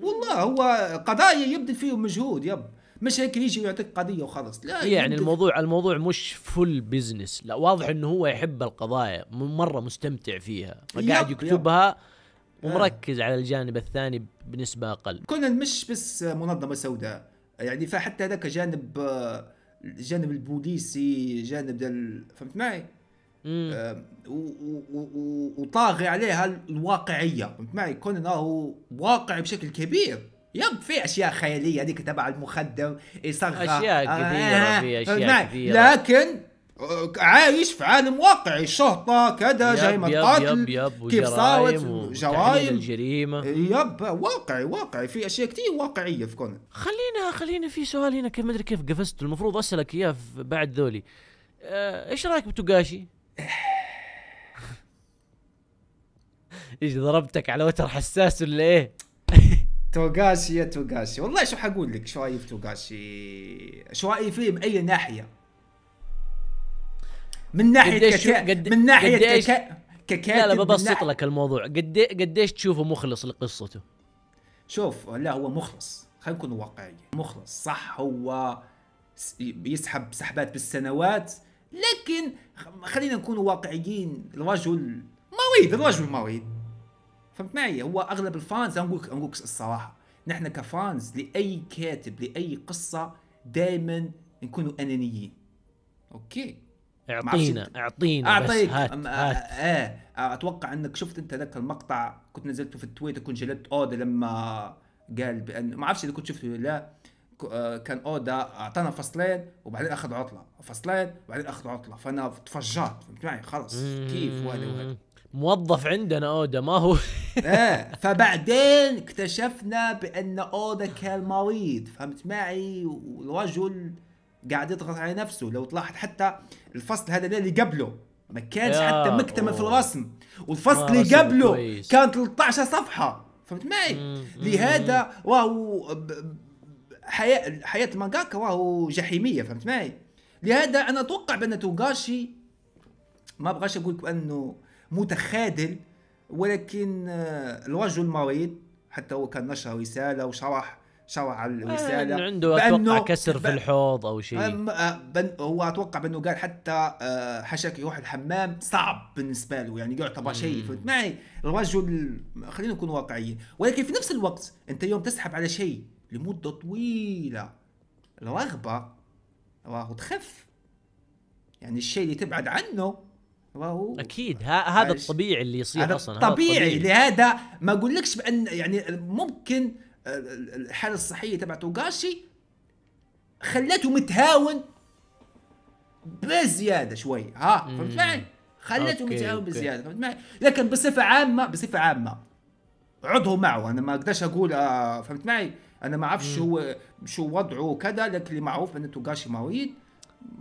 والله هو قضايا يبذل فيهم مجهود يب مش هيك يجي ويعطيك قضيه وخلص لا يعني الموضوع الموضوع مش فل بزنس لا واضح انه هو يحب القضايا مره مستمتع فيها فقاعد يكتبها يب. آه. ومركز آه. على الجانب الثاني بنسبه اقل كونان مش بس منظمه سوداء يعني فحتى هذاك جانب الجانب آه، البوليسي جانب دل... فهمت معي؟ آه، وطاغي عليها الواقعيه فهمت معي؟ كونان هو واقعي بشكل كبير يب في اشياء خياليه هذيك تبع المخدر يصغر اشياء كثيره آه في اشياء كثيره لكن آه، عايش في عالم واقعي شرطة كذا جاي مقاتل كيف صارت جرائم الجريمة يب واقعي واقعي في اشياء كثير واقعية في كونان خلينا خلينا في سؤال هنا كيف ما ادري كيف قفزت المفروض اسالك اياه بعد ذولي آه، ايش رايك بتوغاشي؟ [laughs] ايش ضربتك على وتر حساس ولا ايه؟ توغاشي يا توغاشي والله شو حقول لك شو رايي في توغاشي شو رايي فيه من اي ناحيه من ناحيه كتا... قد... من ناحيه كك... كتا... ككاتب لا لا ببسط ناحية... لك الموضوع قد قديش تشوفه مخلص لقصته شوف لا هو مخلص خلينا نكون واقعيين مخلص صح هو بيسحب سحبات بالسنوات لكن خلينا نكون واقعيين الرجل مريض الرجل مريض فهمت معي هو اغلب الفانز نقول نقول الصراحه نحن كفانز لاي كاتب لاي قصه دائما نكونوا انانيين اوكي اعطينا اعطينا اعطيك بس هات, هات. آه،, آه،, آه, اتوقع انك شفت انت ذاك المقطع كنت نزلته في التويتر كنت جلدت اودا لما قال بان ما اعرفش اذا كنت شفته ولا لا آه، كان اودا اعطانا فصلين وبعدين اخذ عطله فصلين وبعدين اخذ عطله فانا تفجرت فهمت معي خلص كيف وهذا وهذا موظف عندنا اودا ما هو [laughs] ايه [laughs] فبعدين اكتشفنا بان اودا كان مريض فهمت معي والرجل قاعد يضغط على نفسه لو تلاحظ حتى الفصل هذا اللي قبله ما كانش حتى مكتمل في الرسم والفصل اللي قبله كان 13 صفحه فهمت معي لهذا وهو حياه حياه مانجاكا وهو جحيميه فهمت معي لهذا انا اتوقع بان توغاشي ما أبغاش اقول لك انه متخاذل ولكن آه، الرجل مريض حتى هو كان نشر رساله وشرح شرح على آه، الرساله آه عنده اتوقع كسر في الحوض او شيء آه، هو اتوقع بانه قال حتى حشاك يروح الحمام صعب بالنسبه له يعني يعتبر شيء فهمت معي الرجل خلينا نكون واقعيين ولكن في نفس الوقت انت يوم تسحب على شيء لمده طويله الرغبه راهو تخف يعني الشيء اللي تبعد عنه وهو اكيد هذا الطبيعي اللي يصير هذا اصلا طبيعي لهذا ما اقولكش بان يعني ممكن الحاله الصحيه تبع توغاشي خلته متهاون بزياده شوي ها فهمت معي؟ خلته متهاون بزياده فهمت معي؟ لكن بصفه عامه بصفه عامه عضو معه انا ما اقدرش اقول آه فهمت معي؟ انا ما اعرفش شو شو وضعه وكذا لكن اللي معروف ان توغاشي مريض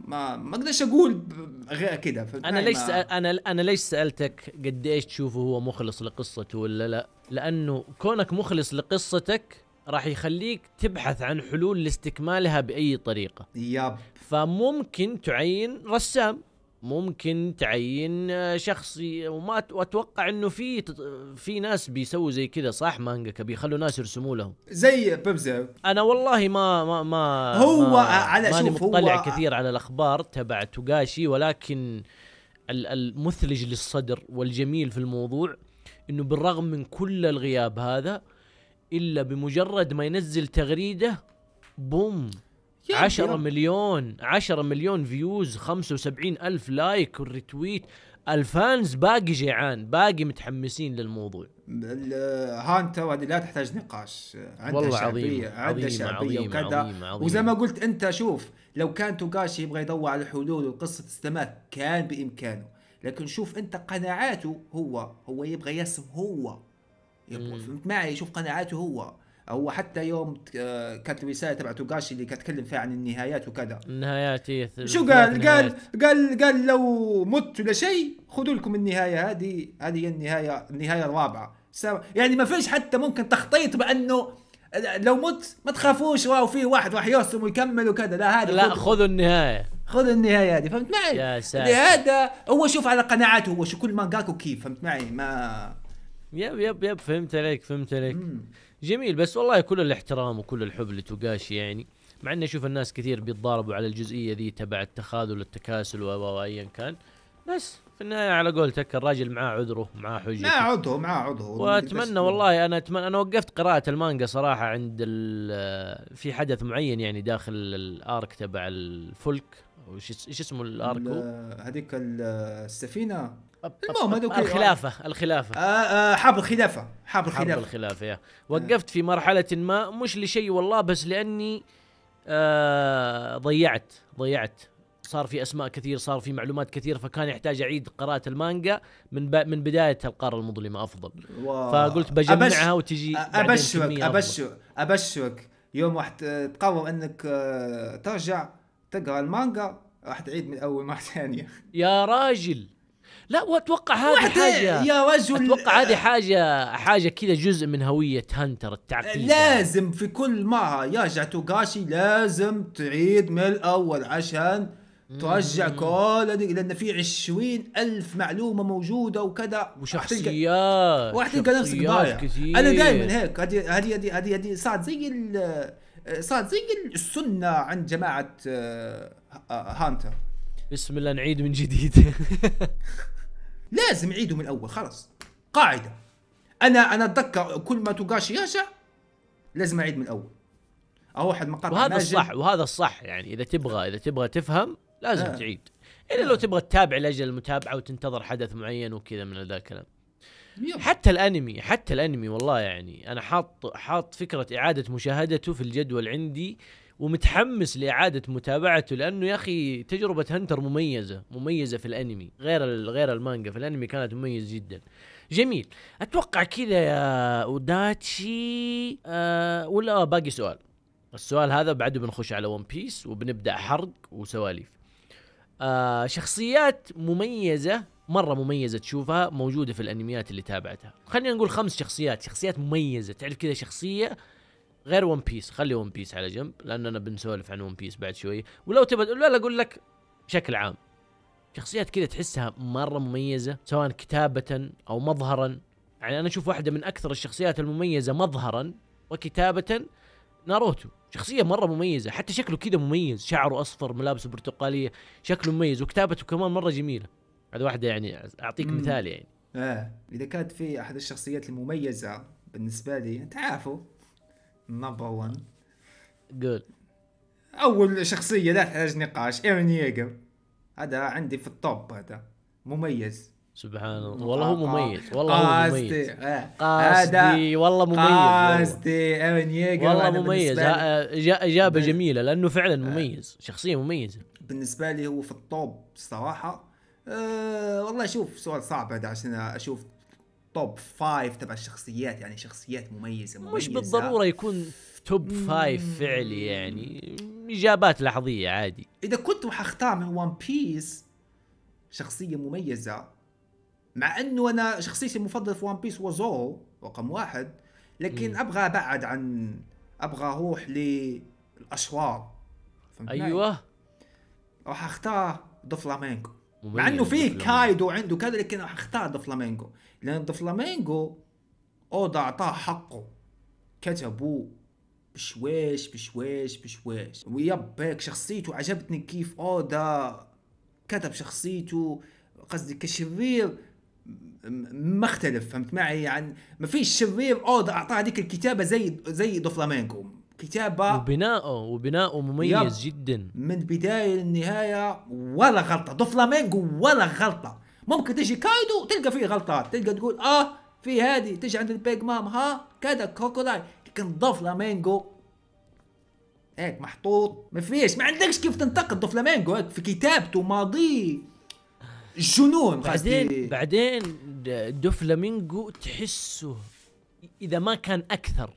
ما ما اقدرش اقول غير كده انا ليش انا انا ليش سالتك قديش تشوفه هو مخلص لقصته ولا لا لانه كونك مخلص لقصتك راح يخليك تبحث عن حلول لاستكمالها باي طريقه ياب فممكن تعين رسام ممكن تعين شخص وما اتوقع انه في في ناس بيسووا زي كذا صح مانجاكا بيخلوا ناس يرسموا لهم زي بيبزا انا والله ما ما ما هو ما على ماني شوف مطلع هو كثير على الاخبار تبع توغاشي ولكن المثلج للصدر والجميل في الموضوع انه بالرغم من كل الغياب هذا الا بمجرد ما ينزل تغريده بوم 10 مليون 10 مليون فيوز 75 ألف لايك والريتويت الفانز باقي جيعان باقي متحمسين للموضوع هانتا هذه لا تحتاج نقاش عندها والله شعبية عظيم عندها شعبية عظيم وكذا عظيم عظيم وزي ما قلت انت شوف لو كان توغاشي يبغى يدور على حلول وقصة استماك كان بامكانه لكن شوف انت قناعاته هو هو يبغى يسم هو يبغى فهمت معي شوف قناعاته هو او حتى يوم آه، كانت الرساله تبع توغاشي اللي كانت تكلم فيها عن النهايات وكذا النهايات هي إيه، شو قال؟ قال قال قال لو مت ولا شيء خذوا لكم النهايه هذه هذه هي النهايه النهايه الرابعه يعني ما فيش حتى ممكن تخطيط بانه لو مت ما تخافوش واو في واحد راح يرسم ويكمل وكذا لا هذا لا خذوا النهايه خذوا النهايه هذه فهمت معي؟ يا ساتر هذا هو شوف على قناعاته هو شو كل مانجاكو كيف فهمت معي؟ ما يب يب يب فهمت عليك فهمت عليك مم. جميل بس والله كل الاحترام وكل الحب لتوغاشي يعني مع اني اشوف الناس كثير بيتضاربوا على الجزئيه ذي تبع التخاذل التكاسل وايا كان بس في النهايه على قولتك الراجل معاه عذره معاه حجه معاه عذره معاه عذره واتمنى والله انا اتمنى انا وقفت قراءه المانجا صراحه عند في حدث معين يعني داخل الارك تبع الفلك وش اسمه الارك هذيك السفينه المهم هذوك الخلافة الخلافة آه آه حرب الخلافة حرب الخلافة حرب الخلافة يا. آه. وقفت في مرحلة ما مش لشيء والله بس لأني آه ضيعت ضيعت صار في اسماء كثير صار في معلومات كثير فكان يحتاج اعيد قراءه المانجا من ب... من بدايه القاره المظلمه افضل واو. فقلت بجمعها وتجي ابشرك ابشرك ابشرك يوم راح تقرر انك آه، ترجع تقرا المانجا راح تعيد من اول مره [laughs] ثانيه يا راجل لا واتوقع هذه حاجه يا رجل اتوقع هذه حاجه حاجه كذا جزء من هويه هانتر التعقيد لازم في كل مره يرجع توغاشي لازم تعيد من الاول عشان ترجع كل لان في عشرين ألف معلومه موجوده وكذا وشخصيات واحد تلقى نفسك ضايع انا دائما هيك هذه هذه هذه هذه صارت زي صارت زي السنه عند جماعه آه، هانتر بسم الله نعيد من جديد [laughs] لازم عيده من الاول خلاص قاعده انا انا اتذكر كل ما توغاشي يرجع لازم اعيد من الاول اروح المقاطع وهذا الصح وهذا الصح يعني اذا تبغى اذا تبغى تفهم لازم آه. تعيد الا آه. لو تبغى تتابع لاجل المتابعه وتنتظر حدث معين وكذا من ذا الكلام حتى الانمي حتى الانمي والله يعني انا حاط حاط فكره اعاده مشاهدته في الجدول عندي ومتحمس لاعاده متابعته لانه يا اخي تجربه هنتر مميزه مميزه في الانمي غير غير المانجا في الانمي كانت مميز جدا جميل اتوقع كذا يا اوداتشي أه ولا باقي سؤال السؤال هذا بعده بنخش على ون بيس وبنبدا حرق وسواليف آه شخصيات مميزه مره مميزه تشوفها موجوده في الانميات اللي تابعتها خلينا نقول خمس شخصيات شخصيات مميزه تعرف كذا شخصيه غير ون بيس خلي ون بيس على جنب لاننا بنسولف عن ون بيس بعد شوي ولو تبى لا اقول لك بشكل عام شخصيات كذا تحسها مره مميزه سواء كتابه او مظهرا يعني انا اشوف واحده من اكثر الشخصيات المميزه مظهرا وكتابه ناروتو شخصيه مره مميزه حتى شكله كذا مميز شعره اصفر ملابسه برتقاليه شكله مميز وكتابته كمان مره جميله هذا واحده يعني اعطيك مثال يعني اه اذا كانت في احد الشخصيات المميزه بالنسبه لي تعافوا نمبر 1 قول اول شخصيه لا تحتاج نقاش ايرن ييجر هذا عندي في التوب هذا مميز سبحان الله والله هو مميز والله هو مميز آه. قاصدي والله مميز قاصدي ايرن ييجر والله مميز آه، اجابه جميله لانه فعلا آه. مميز شخصيه مميزه بالنسبه لي هو في التوب الصراحه أه والله شوف سؤال صعب هذا عشان اشوف توب فايف تبع الشخصيات يعني شخصيات مميزه مميزه مش بالضروره يكون توب فايف فعلي يعني اجابات لحظيه عادي اذا كنت حختار من ون بيس شخصيه مميزه مع انه انا شخصيتي المفضله في ون بيس هو رقم واحد لكن مم. ابغى ابعد عن ابغى اروح للاشرار ايوه راح اختار دوفلامينكو مع انه فيه كايدو عنده كذا لكن راح اختار دفلامينجو لان دفلامينجو اودا اعطاه حقه كتبوه بشويش بشويش بشويش ويب هيك شخصيته عجبتني كيف اودا كتب شخصيته قصدي كشرير مختلف فهمت معي عن يعني ما فيش شرير اودا اعطاه هذيك الكتابه زي زي دوفلامينكو كتابه وبناؤه وبناؤه مميز جدا من بدايه للنهايه ولا غلطه دو فلامينغو ولا غلطه ممكن تجي كايدو تلقى فيه غلطات تلقى تقول اه في هذه تجي عند البيج مام ها كذا كوكولاي لكن دو فلامينغو هيك محطوط ما فيش ما عندكش كيف تنتقد دو فلامينغو هيك في كتابته ماضيه جنون بعدين بعدين دو فلامينغو تحسه اذا ما كان اكثر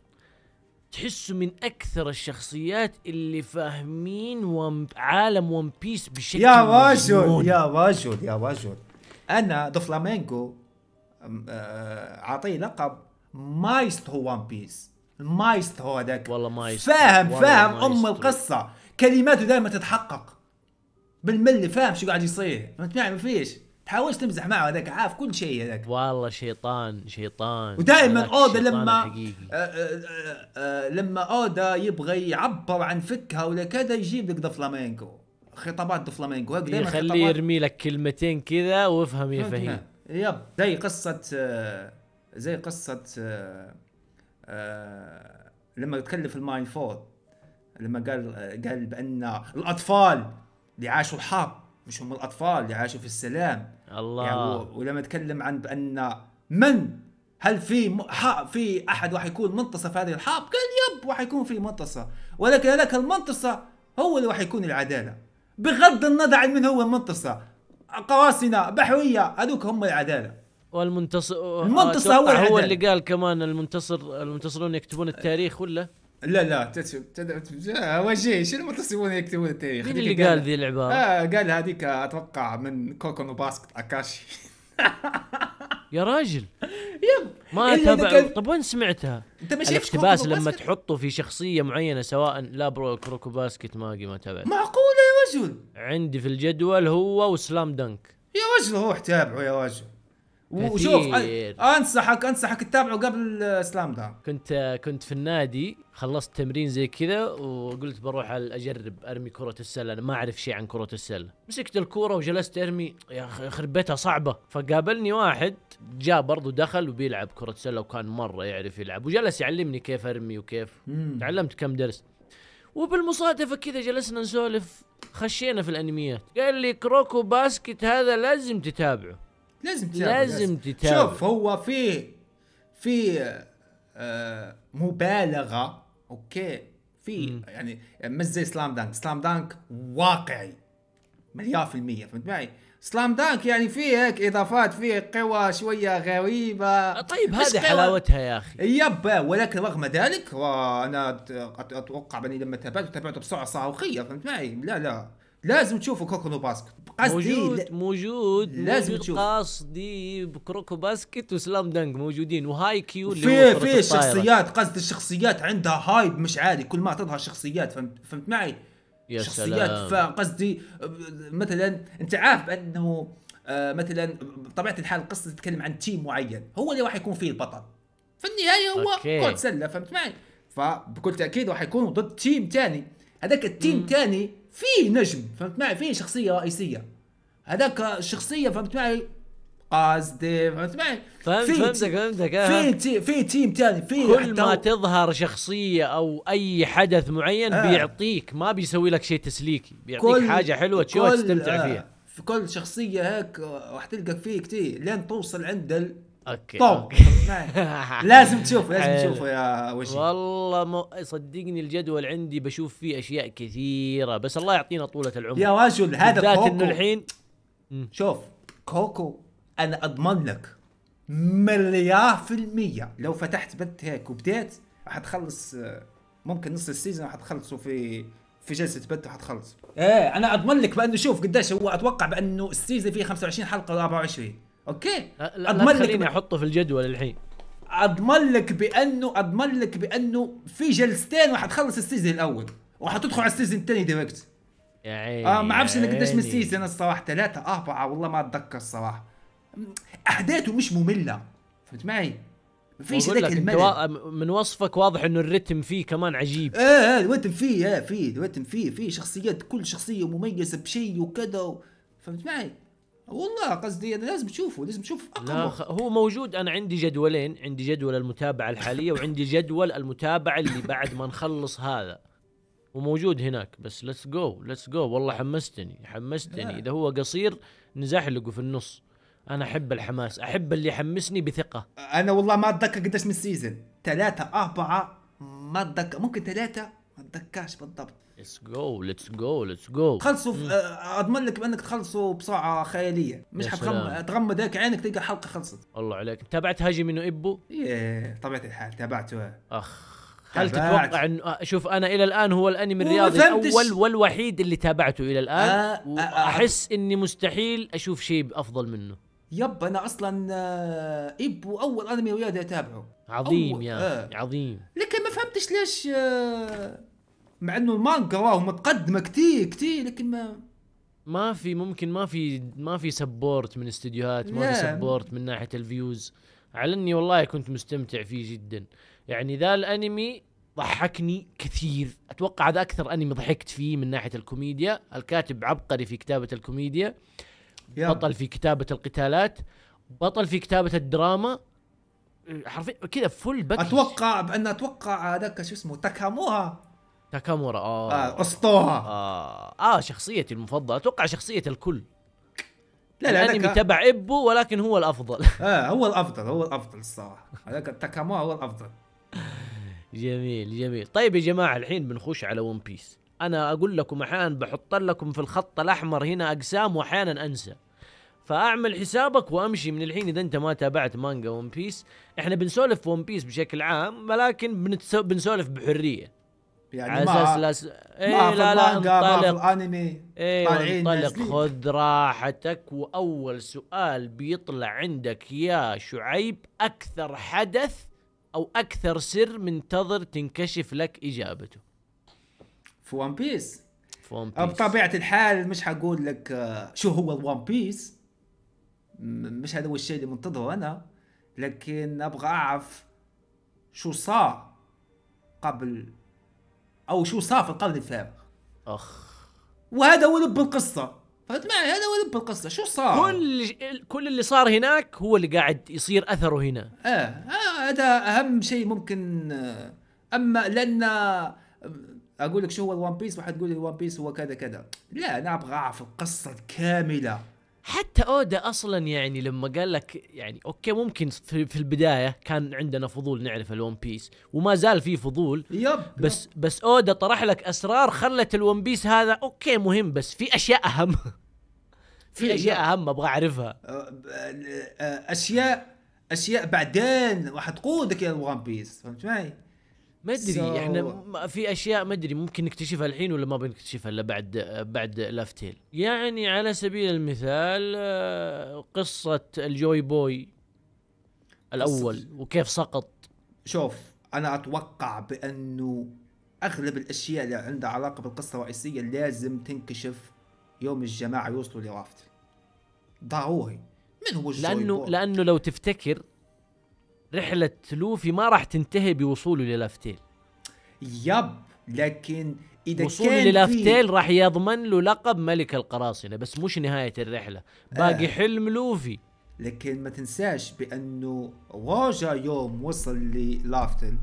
تحسه من اكثر الشخصيات اللي فاهمين وم... عالم ون بيس بشكل يا رجل يا رجل يا رجل انا دوفلامينجو آه، اعطيه لقب مايسترو ون بيس مايسترو هذاك والله مايسترو فاهم فاهم ام القصه كلماته دائما تتحقق بالملي فاهم شو قاعد يصير ما فيش حاولت تمزح معه هذاك عارف كل شيء هذاك والله شيطان شيطان ودائما اودا لما آآ آآ آآ لما اودا يبغى يعبر عن فكها ولا كذا يجيب لك دفلامينكو خطابات دفلامينكو فلامينكو دائما يخليه يرمي لك كلمتين كذا وافهم يا فهيم يب زي قصه آه، زي قصه آه، آه، لما تكلف في الماين فورد لما قال قال بان الاطفال اللي عاشوا الحرب مش هم الاطفال اللي عاشوا في السلام الله يعني ولما اتكلم عن بان من هل في في احد راح يكون منتصر في هذه الحرب؟ قال يب راح يكون في منتصر ولكن هذاك المنتصر هو اللي راح يكون العداله بغض النظر عن من هو المنتصر قراصنه بحريه هذوك هم العداله والمنتصر المنتصر هو هو اللي قال كمان المنتصر المنتصرون يكتبون التاريخ ولا؟ لا لا تتفهم وجيه آه، شنو المتصمون يكتبون التاريخ مين اللي قال ذي العباره؟ آه قال هذيك اتوقع من كوكو باسكت اكاشي يا راجل [laughs] يب ما تابع طب وين سمعتها؟ انت ما شايف الاقتباس لما تحطه في شخصيه معينه سواء لا برو كروكو باسكت ماجي ما تابعت معقوله يا رجل عندي في الجدول هو وسلام دنك يا رجل هو تابعه يا رجل وشوف انصحك انصحك تتابعه قبل سلام دانك كنت كنت في النادي خلصت تمرين زي كذا وقلت بروح اجرب ارمي كره السله انا ما اعرف شيء عن كره السله مسكت الكوره وجلست ارمي يا يخرب بيتها صعبه فقابلني واحد جاء برضه دخل وبيلعب كره سله وكان مره يعرف يلعب وجلس يعلمني كيف ارمي وكيف مم. تعلمت كم درس وبالمصادفه كذا جلسنا نسولف خشينا في الانميات قال لي كروكو باسكت هذا لازم تتابعه لازم تتابع لازم تتابع شوف هو فيه فيه آه، مبالغه اوكي في يعني مش زي سلام دانك سلام دانك واقعي مليار في المية فهمت معي سلام دانك يعني فيه هيك اضافات فيه قوى شويه غريبه طيب هذه حلاوتها يا اخي يب ولكن رغم ذلك وانا اتوقع بني لما تابعته تابعته بسرعه صاروخيه فهمت معي لا لا لازم تشوفوا كوكونو باسكت قصدي موجود موجود لازم تشوف قصدي بكروكو باسكت وسلام دانك موجودين وهاي كيو في في شخصيات قصد الشخصيات عندها هايب مش عادي كل ما تظهر شخصيات فهمت فهمت معي؟ يا شخصيات سلام. فقصدي مثلا انت عارف انه آه، مثلا بطبيعه الحال القصه تتكلم عن تيم معين هو اللي راح يكون فيه البطل في النهايه هو كود سله فهمت معي؟ فبكل تاكيد راح يكونوا ضد تيم ثاني هذاك التيم ثاني فيه نجم فهمت معي فيه شخصيه رئيسيه هذاك الشخصيه فهمت معي قاصدي فهمت معي فهمت فهمتك فهمتك آه. في تي في تيم ثاني في كل ما تظهر شخصيه او اي حدث معين آه. بيعطيك ما بيسوي لك شيء تسليكي بيعطيك حاجه حلوه تشوفها تستمتع آه. فيها في كل شخصيه هيك راح تلقى فيه كثير لين توصل عند اوكي طوب نعم. لازم تشوفه لازم تشوفه يا وجهي والله مو... صدقني الجدول عندي بشوف فيه اشياء كثيره بس الله يعطينا طوله العمر يا رجل هذا كوكو انه الحين شوف كوكو انا اضمن لك مليار في المية لو فتحت بث هيك وبديت حتخلص ممكن نص السيزون حتخلصه في في جلسه بث حتخلص ايه انا اضمن لك بانه شوف قديش هو اتوقع بانه السيزون فيه 25 حلقه ولا 24 اوكي اضمن لك خليني احطه في الجدول الحين اضمن لك بانه اضمن لك بانه في جلستين وحتخلص السيزون الاول وحتدخل على السيزون الثاني ديركت يا عيني اه ما اعرفش انا قديش من السيزون الصراحه ثلاثه اربعه والله ما اتذكر الصراحه احداثه مش ممله فهمت معي؟ ما فيش ذاك الملل و... من وصفك واضح انه الرتم فيه كمان عجيب ايه ايه الرتم فيه ايه فيه الرتم فيه فيه شخصيات كل شخصيه مميزه بشيء وكذا و... فهمت معي؟ والله قصدي انا لازم تشوفه لازم تشوف لا خ... هو موجود انا عندي جدولين عندي جدول المتابعه الحاليه وعندي جدول المتابعه اللي بعد ما نخلص هذا وموجود هناك بس ليتس جو ليتس جو والله حمستني حمستني اذا هو قصير نزحلقه في النص انا احب الحماس احب اللي يحمسني بثقه انا والله ما اتذكر قديش من السيزون ثلاثة أربعة ما اتذكر ممكن ثلاثة ما اتذكرش بالضبط ليتس جو ليتس جو ليتس جو خلصوا اضمن لك بانك تخلصوا بسرعه خياليه مش حتغمض تغمض هيك عينك تلقى الحلقه خلصت الله عليك تابعت هاجي منه ابو؟ ايه طبيعه الحال تابعته اخ هل تتوقع انه آه، شوف انا الى الان هو الانمي الرياضي الاول والوحيد اللي تابعته الى الان آه، احس آه، اني مستحيل اشوف شيء افضل منه يب انا اصلا ابو اول انمي رياضي اتابعه عظيم يا عظيم لكن ما فهمتش ليش مع انه المانجا واو متقدمه كثير كثير لكن ما ما في ممكن ما في ما في سبورت من استديوهات ما في سبورت من ناحيه الفيوز على اني والله كنت مستمتع فيه جدا يعني ذا الانمي ضحكني كثير اتوقع هذا اكثر انمي ضحكت فيه من ناحيه الكوميديا الكاتب عبقري في كتابه الكوميديا yeah. بطل في كتابه القتالات بطل في كتابه الدراما حرفيا كذا فل باكج اتوقع بان اتوقع هذاك شو اسمه تكاموها تاكامورا اه, اسطوره اه اه شخصيتي المفضله اتوقع شخصيه الكل لا لا الانمي تبع ابو ولكن هو الافضل [laughs] اه هو الافضل هو الافضل الصراحه هذاك تاكامورا هو الافضل جميل جميل طيب يا جماعه الحين بنخش على ون بيس انا اقول لكم احيانا بحط لكم في الخط الاحمر هنا اقسام واحيانا انسى فاعمل حسابك وامشي من الحين اذا انت ما تابعت مانجا ون بيس احنا بنسولف ون بيس بشكل عام ولكن بنتسو... بنسولف بحريه يعني على اساس لس... إيه، لا لا انطلق ما الانمي إيه، انطلق خذ راحتك واول سؤال بيطلع عندك يا شعيب اكثر حدث او اكثر سر منتظر تنكشف لك اجابته في ون بيس في ون بيس بطبيعه الحال مش حقول لك آه، شو هو الون بيس مش هذا هو الشيء اللي منتظره انا لكن ابغى اعرف شو صار قبل او شو صار في القرن الفارغ اخ وهذا هو لب القصه فهمت معي هذا هو لب القصه شو صار كل كل اللي صار هناك هو اللي قاعد يصير اثره هنا اه, آه هذا اهم شيء ممكن آه، اما لان آه، اقول لك شو هو الون بيس واحد تقول لي الون بيس هو كذا كذا لا انا ابغى اعرف القصه الكامله حتى اودا اصلا يعني لما قال لك يعني اوكي ممكن في, في البدايه كان عندنا فضول نعرف الون بيس وما زال في فضول يب بس يب. بس اودا طرح لك اسرار خلت الون بيس هذا اوكي مهم بس في اشياء اهم [laughs] في اشياء اهم ابغى اعرفها أه، أه، أه، اشياء اشياء بعدين راح تقودك الى ون بيس فهمت معي؟ ما ادري so... احنا في اشياء ما ادري ممكن نكتشفها الحين ولا ما بنكتشفها الا بعد بعد لافتيل يعني على سبيل المثال آه، قصه الجوي بوي الاول وكيف سقط شوف انا اتوقع بانه اغلب الاشياء اللي عندها علاقه بالقصه الرئيسيه لازم تنكشف يوم الجماعه يوصلوا لرافت ضروري من هو الجوي لانه بوي؟ لانه لو تفتكر رحلة لوفي ما راح تنتهي بوصوله للافتيل يب لكن اذا وصول كان للافتيل راح يضمن له لقب ملك القراصنه بس مش نهايه الرحله باقي آه. حلم لوفي لكن ما تنساش بانه واجا يوم وصل للافتل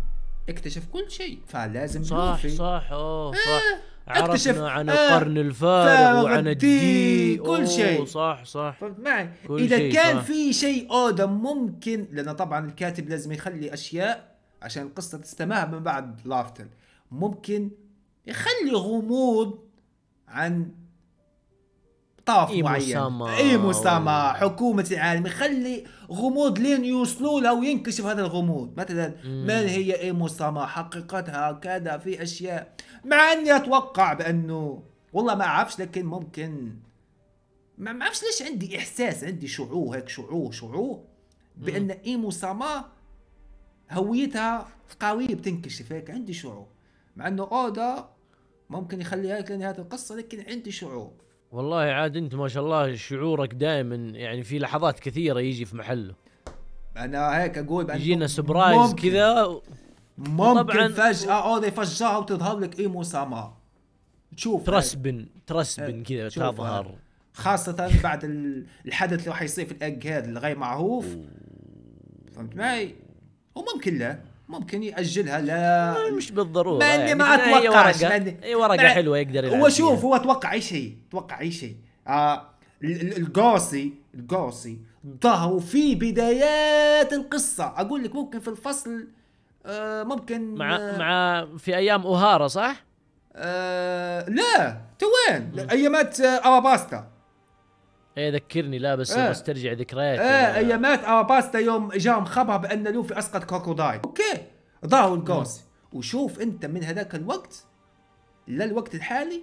اكتشف كل شيء فلازم صح لوفي صح اوه صح آه. اكتشف عن آه، القرن الفارغ وعن الدي كل شيء صح صح فهمت معي اذا شي كان صح. في شيء اودا ممكن لان طبعا الكاتب لازم يخلي اشياء عشان القصه تستمر من بعد لافتل ممكن يخلي غموض عن طاف إيه معين مسامة. اي مسامة حكومة العالم يخلي غموض لين يوصلوا له وينكشف هذا الغموض مثلا ما هي اي مسامة حقيقتها كذا في اشياء مع اني اتوقع بانه والله ما اعرفش لكن ممكن ما اعرفش ليش عندي احساس عندي شعور هيك شعور شعور بان اي مسامة هويتها قوية بتنكشف هيك عندي شعور مع انه اودا ممكن يخليها لك لنهايه القصه لكن عندي شعور والله عاد انت ما شاء الله شعورك دائما يعني في لحظات كثيره يجي في محله انا هيك اقول بأن يجينا سبرايز كذا و... ممكن فجاه اوضه فجاه وتظهر لك ايمو سما تشوف ترسبن ترسبن إيه، كذا تظهر خاصة بعد الحدث اللي راح يصير في الاج هذا الغير معروف فهمت معي؟ وممكن لا ممكن ياجلها لا آه، مش بالضروره ما يعني ما اتوقعش اي ورقه, حلوه يقدر هو شوف هو اتوقع اي شيء اتوقع اي شيء آه القوسي القوسي ظهروا في بدايات القصه اقول لك ممكن في الفصل آه، ممكن مع آه، مع في ايام اوهارا صح؟ آه لا توين ايامات اراباستا ايه ذكرني لا بس إيه. ترجع ذكريات ايه ايامات اراباستا آه، يوم جام خبر بان لوفي اسقط كوكوداي اوكي داون جوز وشوف انت من هذاك الوقت للوقت الحالي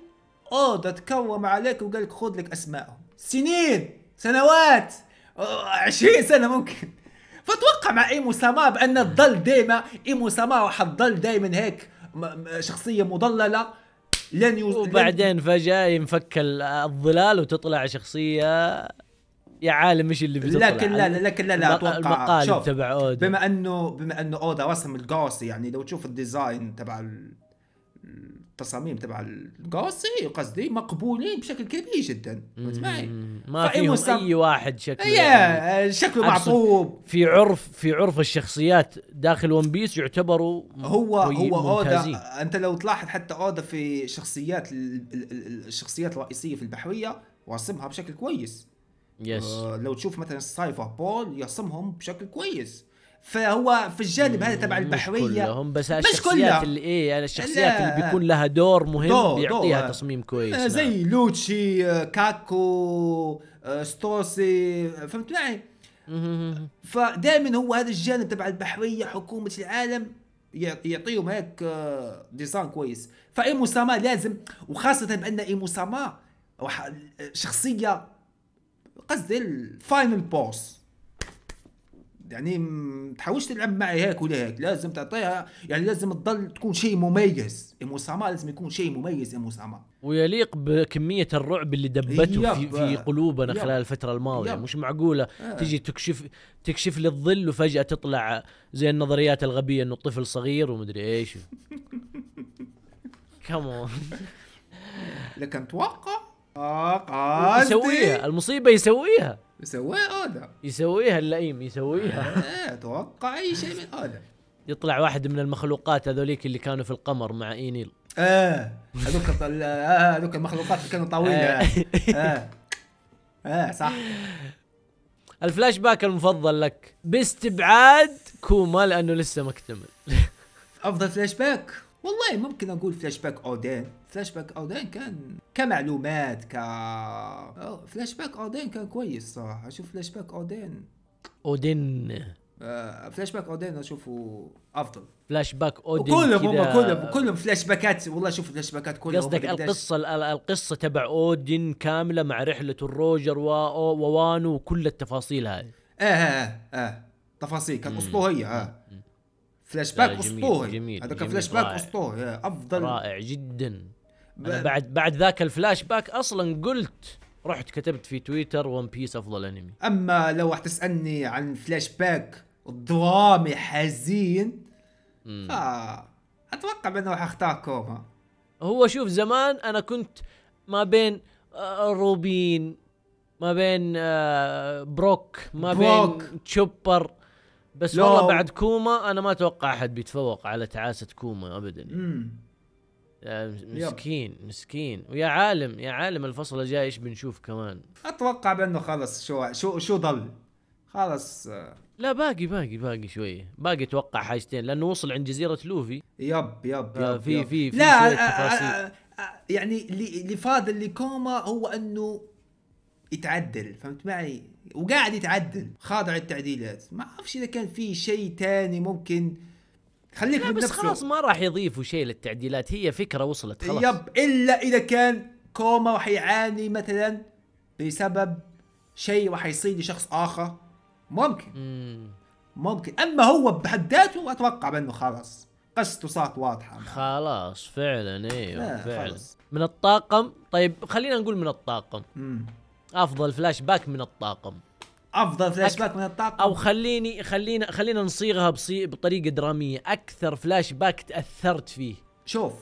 اودا تكرم عليك وقال لك خذ لك اسمائهم سنين سنوات 20 آه، سنه ممكن فتوقع مع ايمو سما بان تضل ديما ايمو سما راح تضل دايما هيك شخصيه مضلله لن يوز... وبعدين لن... فجاه ينفك الظلال وتطلع شخصيه يا عالم ايش اللي بتطلع لكن لا لا لكن لا لا اتوقع المقالب تبع اودا بما انه بما انه اودا رسم القوس يعني لو تشوف الديزاين تبع التصاميم تبع القاصي قصدي مقبولين بشكل كبير جدا فهمت معي؟ ما فيهم مستم... اي واحد شكله يعني شكله معطوب في عرف في عرف الشخصيات داخل ون بيس يعتبروا هو طيب، هو اودا انت لو تلاحظ حتى اودا في شخصيات الشخصيات الرئيسيه في البحريه واصمها بشكل كويس يس yes. آه، لو تشوف مثلا السايفر بول يرسمهم بشكل كويس فهو في الجانب هذا تبع البحريه مش كلهم بس مش الشخصيات اللي ايه يعني الشخصيات اللي بيكون لها دور مهم دور بيعطيها دور تصميم كويس آه، زي نعم. لوتشي آه، كاكو آه، ستوسي فهمت معي؟ فدائما هو هذا الجانب تبع البحريه حكومه العالم يعطيهم هيك ديزاين كويس فايمو ساما لازم وخاصه بان ايمو ساما شخصيه قصدي الفاينل بوس يعني ما تحاولش تلعب معي هاك ولا هاك لازم تعطيها يعني لازم تضل تكون شيء مميز اموساما لازم يكون شيء مميز اموساما ويليق بكميه الرعب اللي دبته في, في قلوبنا خلال الفتره الماضيه يب. مش معقوله آه. تجي تكشف تكشف للظل وفجاه تطلع زي النظريات الغبيه انه الطفل صغير ومدري ايش كمون [laughs] لكن توقع آه يسويها المصيبه يسويها يسويها اودا يسويها اللئيم يسويها [laughs] إيه، اتوقع اي شيء من اودا يطلع واحد من المخلوقات هذوليك اللي كانوا في القمر مع اينيل ايه هذوك آه، هذوك المخلوقات اللي كانوا طويله إيه. إيه. ايه ايه صح [laughs] الفلاش باك المفضل لك باستبعاد كوما لانه لسه ما اكتمل [laughs] افضل فلاش باك والله ممكن اقول فلاش باك اودين فلاش باك اودين كان كمعلومات ك فلاش باك اودين كان كويس صراحه اشوف فلاش باك اودين اودين آه، فلاش باك اودين اشوفه افضل فلاش باك اودين كلهم هم كلهم كلهم فلاش باكات والله شوف فلاش باكات كلهم قصدك القصه القصه تبع اودين كامله مع رحله الروجر ووانو وكل التفاصيل هاي ايه ايه ايه تفاصيل كانت اسطوريه اه فلاش باك اسطوري هذا كان فلاش باك اسطوري آه، افضل رائع جدا أنا بعد بعد ذاك الفلاش باك اصلا قلت رحت كتبت في تويتر ون بيس افضل انمي اما لو حتسالني عن فلاش باك درامي حزين ف اتوقع بانه اختار كوما هو شوف زمان انا كنت ما بين آه، روبين ما بين آه، بروك ما بروك. بين تشوبر بس لو. والله بعد كوما انا ما اتوقع احد بيتفوق على تعاسه كوما ابدا مم. مسكين مسكين ويا عالم يا عالم الفصل الجاي ايش بنشوف كمان اتوقع بانه خلص شو شو شو ضل خلص آه. لا باقي باقي باقي شويه باقي اتوقع حاجتين لانه وصل عند جزيره لوفي يب يب يب في في في لا آه، آه، يعني اللي فاضل اللي كوما هو انه يتعدل فهمت معي وقاعد يتعدل خاضع للتعديلات ما اعرفش اذا كان في شيء تاني ممكن خليك لا بس خلاص ما راح يضيفوا شيء للتعديلات هي فكره وصلت خلاص يب الا اذا كان كوما راح يعاني مثلا بسبب شيء راح يصير لشخص اخر ممكن مم. ممكن اما هو بحد ذاته اتوقع بانه خلاص قصته صارت واضحه خلاص فعلا ايوه فعلا خلص. من الطاقم طيب خلينا نقول من الطاقم مم. افضل فلاش باك من الطاقم افضل فلاش باك من الطاقم او خليني خلينا خلينا نصيغها بصي بطريقه دراميه اكثر فلاش باك تاثرت فيه شوف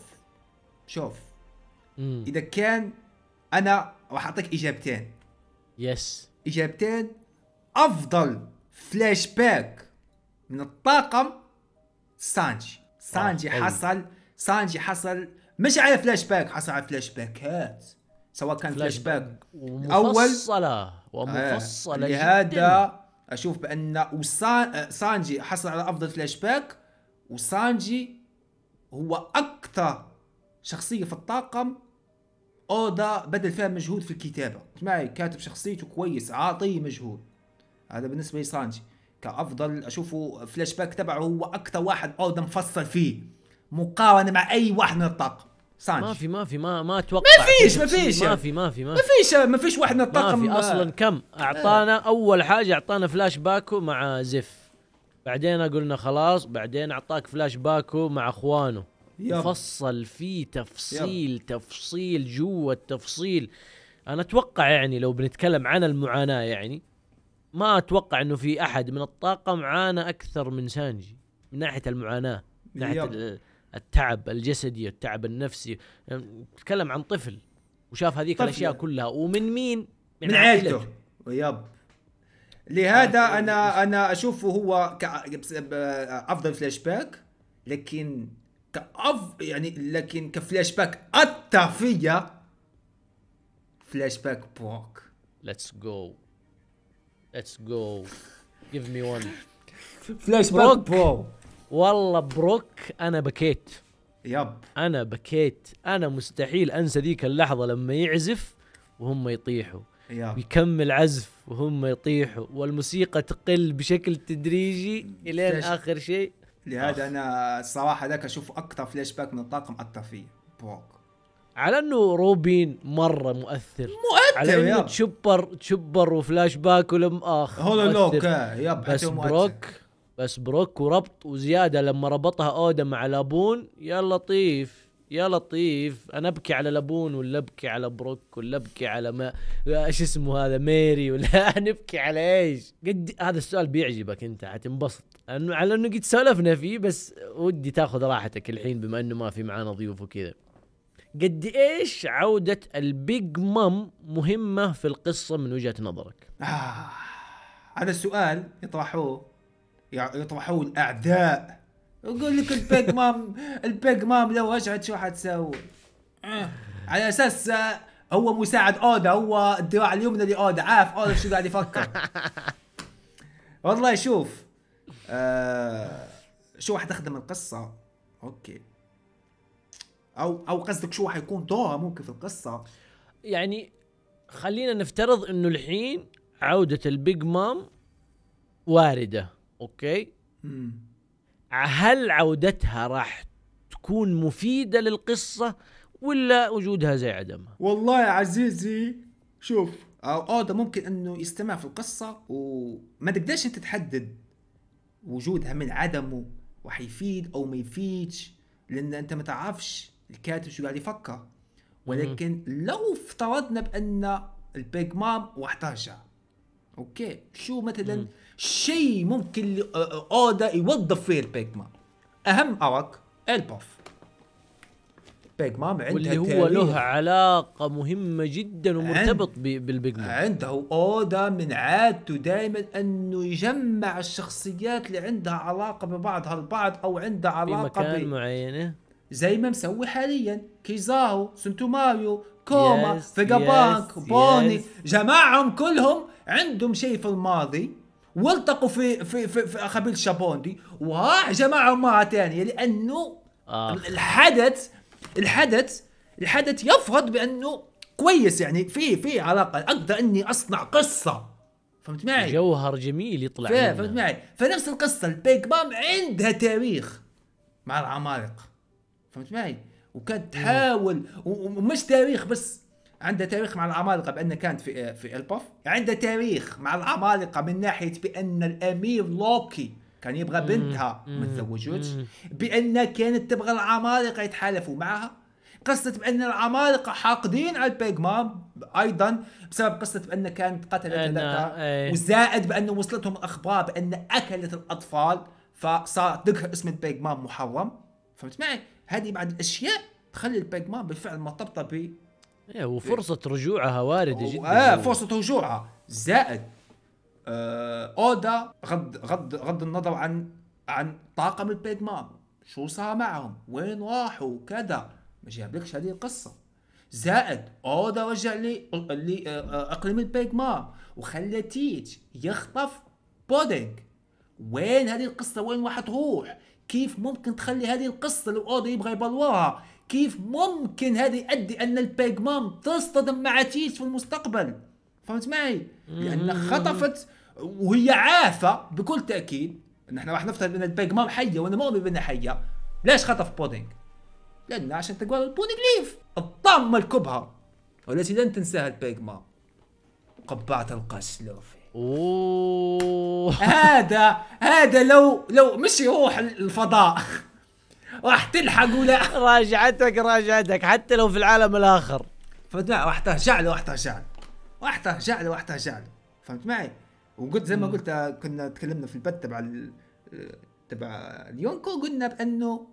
شوف مم. اذا كان انا راح اعطيك اجابتين يس اجابتين افضل فلاش باك من الطاقم سانجي سانجي آه، حصل سانجي حصل مش على فلاش باك حصل على فلاش باكات سواء كان فلاش باك اول مفصله ومفصله آه. لهذا جداً. اشوف بان آه، سانجي حصل على افضل فلاش باك وسانجي هو اكثر شخصيه في الطاقم اودا بدل فيها مجهود في الكتابه معي كاتب شخصيته كويس عاطيه مجهود هذا بالنسبه لسانجي كافضل اشوفه فلاش باك تبعه هو اكثر واحد اودا مفصل فيه مقارنه مع اي واحد من الطاقم سانشو ما في ما في ما ما اتوقع ما فيش ما فيش ما في ما في ما فيش ما فيش واحد من الطاقم ما في اصلا كم آه. اعطانا اول حاجه اعطانا فلاش باكو مع زف بعدين قلنا خلاص بعدين اعطاك فلاش باكو مع اخوانه يب. فصل فيه تفصيل يب. تفصيل جوا التفصيل انا اتوقع يعني لو بنتكلم عن المعاناه يعني ما اتوقع انه في احد من الطاقم عانى اكثر من سانجي من ناحيه المعاناه من ناحيه التعب الجسدي والتعب النفسي تتكلم عن طفل وشاف هذيك طفل. الاشياء كلها ومن مين من, من عائلته يب لهذا انا انا اشوفه هو افضل فلاش باك لكن كأف يعني لكن كفلاش باك الطفيه فلاش باك بوك ليتس جو ليتس جو جيف مي وان فلاش باك بوك والله بروك انا بكيت يب انا بكيت انا مستحيل انسى ذيك اللحظه لما يعزف وهم يطيحوا يب. ويكمل عزف وهم يطيحوا والموسيقى تقل بشكل تدريجي الين اخر شيء لهذا انا الصراحه ذاك اشوف اكثر فلاش باك من الطاقم اثر فيه بروك على انه روبين مره مؤثر مؤثر على انه تشبر تشبر وفلاش باك ولم اخ هولو لوك آه، يب بس بروك بس بروك وربط وزياده لما ربطها اودا مع لابون يا لطيف يا لطيف انا ابكي على لابون ولا ابكي على بروك ولا ابكي على ما ايش اسمه هذا ميري ولا [laughs] نبكي على ايش؟ قد هذا السؤال بيعجبك انت حتنبسط لانه على انه قد سولفنا فيه بس ودي تاخذ راحتك الحين بما انه ما في معانا ضيوف وكذا. قد ايش عودة البيج مام مهمة في القصة من وجهة نظرك؟ آه هذا السؤال يطرحوه يعني يطرحون اعداء يقول لك البيج مام البيج مام لو رجعت شو حتسوي؟ آه. على اساس آه، هو مساعد اودا هو الذراع اليمنى لاودا عارف اودا شو قاعد يفكر [laughs] والله شوف آه شو حتخدم القصه اوكي او او قصدك شو حيكون دورها ممكن في القصه يعني خلينا نفترض انه الحين عوده البيج مام وارده اوكي مم. هل عودتها راح تكون مفيده للقصه ولا وجودها زي عدمها والله يا عزيزي شوف اودا ممكن انه يستمع في القصه وما تقدرش انت تحدد وجودها من عدمه وحيفيد او ما يفيدش لان انت ما تعرفش الكاتب شو قاعد يفكر ولكن مم. لو افترضنا بان البيج مام راح ترجع اوكي شو مثلا شيء ممكن اودا يوظف فيه البيجما اهم ارك الباف بيجما عندها واللي هو له علاقة مهمة جدا ومرتبط بالبيج بالبيجما عنده اودا من عادته دائما انه يجمع الشخصيات اللي عندها علاقة ببعضها البعض او عندها علاقة بمكان معينة زي ما مسوي حاليا كيزاهو سنتوماريو كوما فيجا بانك بوني جماعهم كلهم عندهم شيء في الماضي والتقوا في في في, في قبيله شابوندي وراح جمعهم مره ثانيه لانه آه. الحدث الحدث الحدث يفرض بانه كويس يعني في في علاقه اقدر اني اصنع قصه فهمت معي؟ جوهر جميل يطلع فهمت معي؟ فنفس القصه البيج بام عندها تاريخ مع العمالقه فهمت معي؟ وكانت تحاول ومش تاريخ بس عندها تاريخ مع العمالقه بان كانت في آه، في البوف يعني عندها تاريخ مع العمالقه من ناحيه بان الامير لوكي كان يبغى بنتها ما تزوجتش بان كانت تبغى العمالقه يتحالفوا معها قصة بأن العمالقة حاقدين على البيجما أيضا بسبب قصة بأن كانت قتلت هذاك إيه. وزائد بأنه وصلتهم أخبار بأن أكلت الأطفال فصار ذكر اسم البيجما محرم فهمت معي؟ هذه بعض الأشياء تخلي مام بالفعل مرتبطة ايه وفرصه إيه. رجوعها وارده جدا ايه فرصه رجوعها زائد آه اودا غض غض غض النظر عن عن طاقم البيج مام شو صار معهم وين راحوا كذا ما جابلكش هذه القصه زائد اودا رجع لي اللي آه، آه، اقليم البيج مام وخلى تيتش يخطف بودينج وين هذه القصه وين راح تروح كيف ممكن تخلي هذه القصه لو اودا يبغى يبلورها كيف ممكن هذا يؤدي ان البيجمام تصطدم مع تيس في المستقبل فهمت معي لان خطفت وهي عافه بكل تاكيد نحن راح نفترض ان البيجمام حيه وانا مؤمن بانها حيه ليش خطف بودينغ لان عشان تقول البودينج ليف الطامه الكبهى والتي لن تنساها البيجمام قبعه لوفي اوه هذا هذا لو لو مش يروح الفضاء راح تلحق ولا راجعتك راجعتك حتى لو في العالم الاخر فهمت معي راح ترجع له راح ترجع له راح ترجع له راح ترجع له فهمت معي وقلت زي ما قلت آه، كنا تكلمنا في البث تبع آه، تبع اليونكو قلنا بانه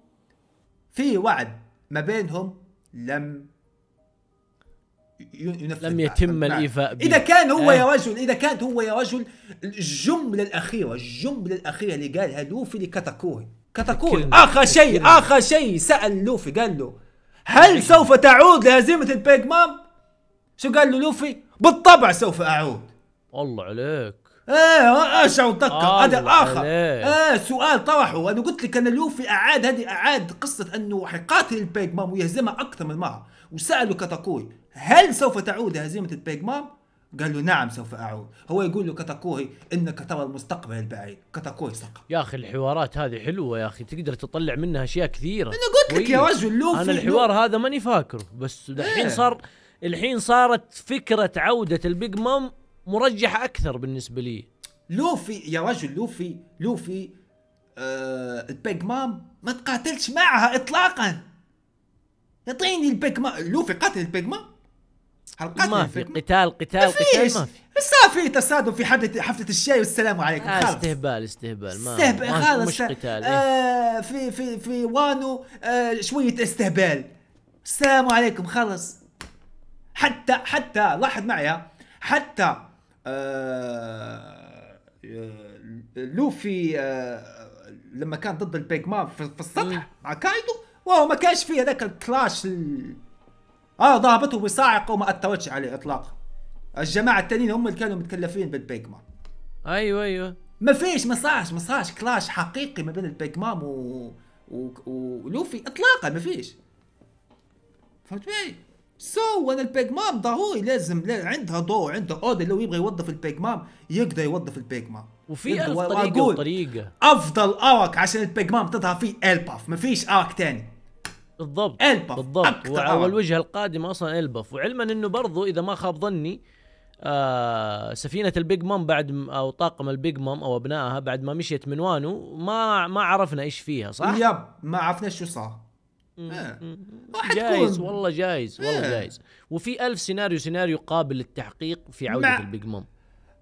في وعد ما بينهم لم ينفذ لم يتم الايفاء به اذا كان هو آه. يا رجل اذا كان هو يا رجل الجمله الاخيره الجمله الاخيره اللي قالها لوفي لكاتاكوري كتاكون اخر شيء اخر شيء سال لوفي قال له هل سوف تعود لهزيمه البيج مام؟ شو قال له لوفي؟ بالطبع سوف اعود الله عليك ايه ايش اتذكر هذا اخر ايه سؤال طرحه انا قلت لك ان لوفي اعاد هذه اعاد قصه انه حيقاتل البيج مام ويهزمها اكثر من مره وسالوا كاتاكوي هل سوف تعود هزيمه البيج مام؟ قال له نعم سوف اعود هو يقول له كاتاكوهي انك ترى المستقبل البعيد كاتاكوهي سقط يا اخي الحوارات هذه حلوه يا اخي تقدر تطلع منها اشياء كثيره انا قلت لك يا رجل لوفي انا الحوار هذا ماني فاكره بس دحين إيه. صار الحين صارت فكره عوده البيج مام مرجحه اكثر بالنسبه لي لوفي يا رجل لوفي لوفي آه البيج مام ما تقاتلش معها اطلاقا يعطيني البيج مام لوفي قاتل البيج مام حلقات ما في قتال قتال قتال ما في بس في تصادم في حفله حفله الشاي والسلام عليكم آه خلاص استهبال استهبال ما استهبال خلاص مش قتال إيه. آه في في في وانو آه شويه استهبال السلام عليكم خلص حتى حتى لاحظ معي حتى آه،, آه لوفي آه لما كان ضد البيج ماب في السطح مع كايدو وهو ما كانش فيه هذاك الكلاش اه ضربته بصاعقة وما أثرتش عليه إطلاقا الجماعة التانيين هم اللي كانوا متكلفين مام أيوه أيوه ما فيش ما صارش ما صارش كلاش حقيقي ما بين مام و... و... ولوفي إطلاقا ما فيش فهمت بي؟ سو وانا البيج مام ضروري لازم عندها دور عندها اوردر لو يبغى يوظف البيج مام يقدر يوظف البيج مام وفي الف طريقه وطريقه افضل ارك عشان البيج مام تظهر فيه الباف ما فيش ارك تاني بالضبط البف بالضبط والوجهه القادمه اصلا البف وعلما انه برضو اذا ما خاب ظني آه سفينه البيج مام بعد او طاقم البيج مام او ابنائها بعد ما مشيت من وانو ما ما عرفنا ايش فيها صح؟ يب ما عرفنا شو صار آه. جايز والله جايز والله آه. جايز وفي ألف سيناريو سيناريو قابل للتحقيق في عودة مع البيج مام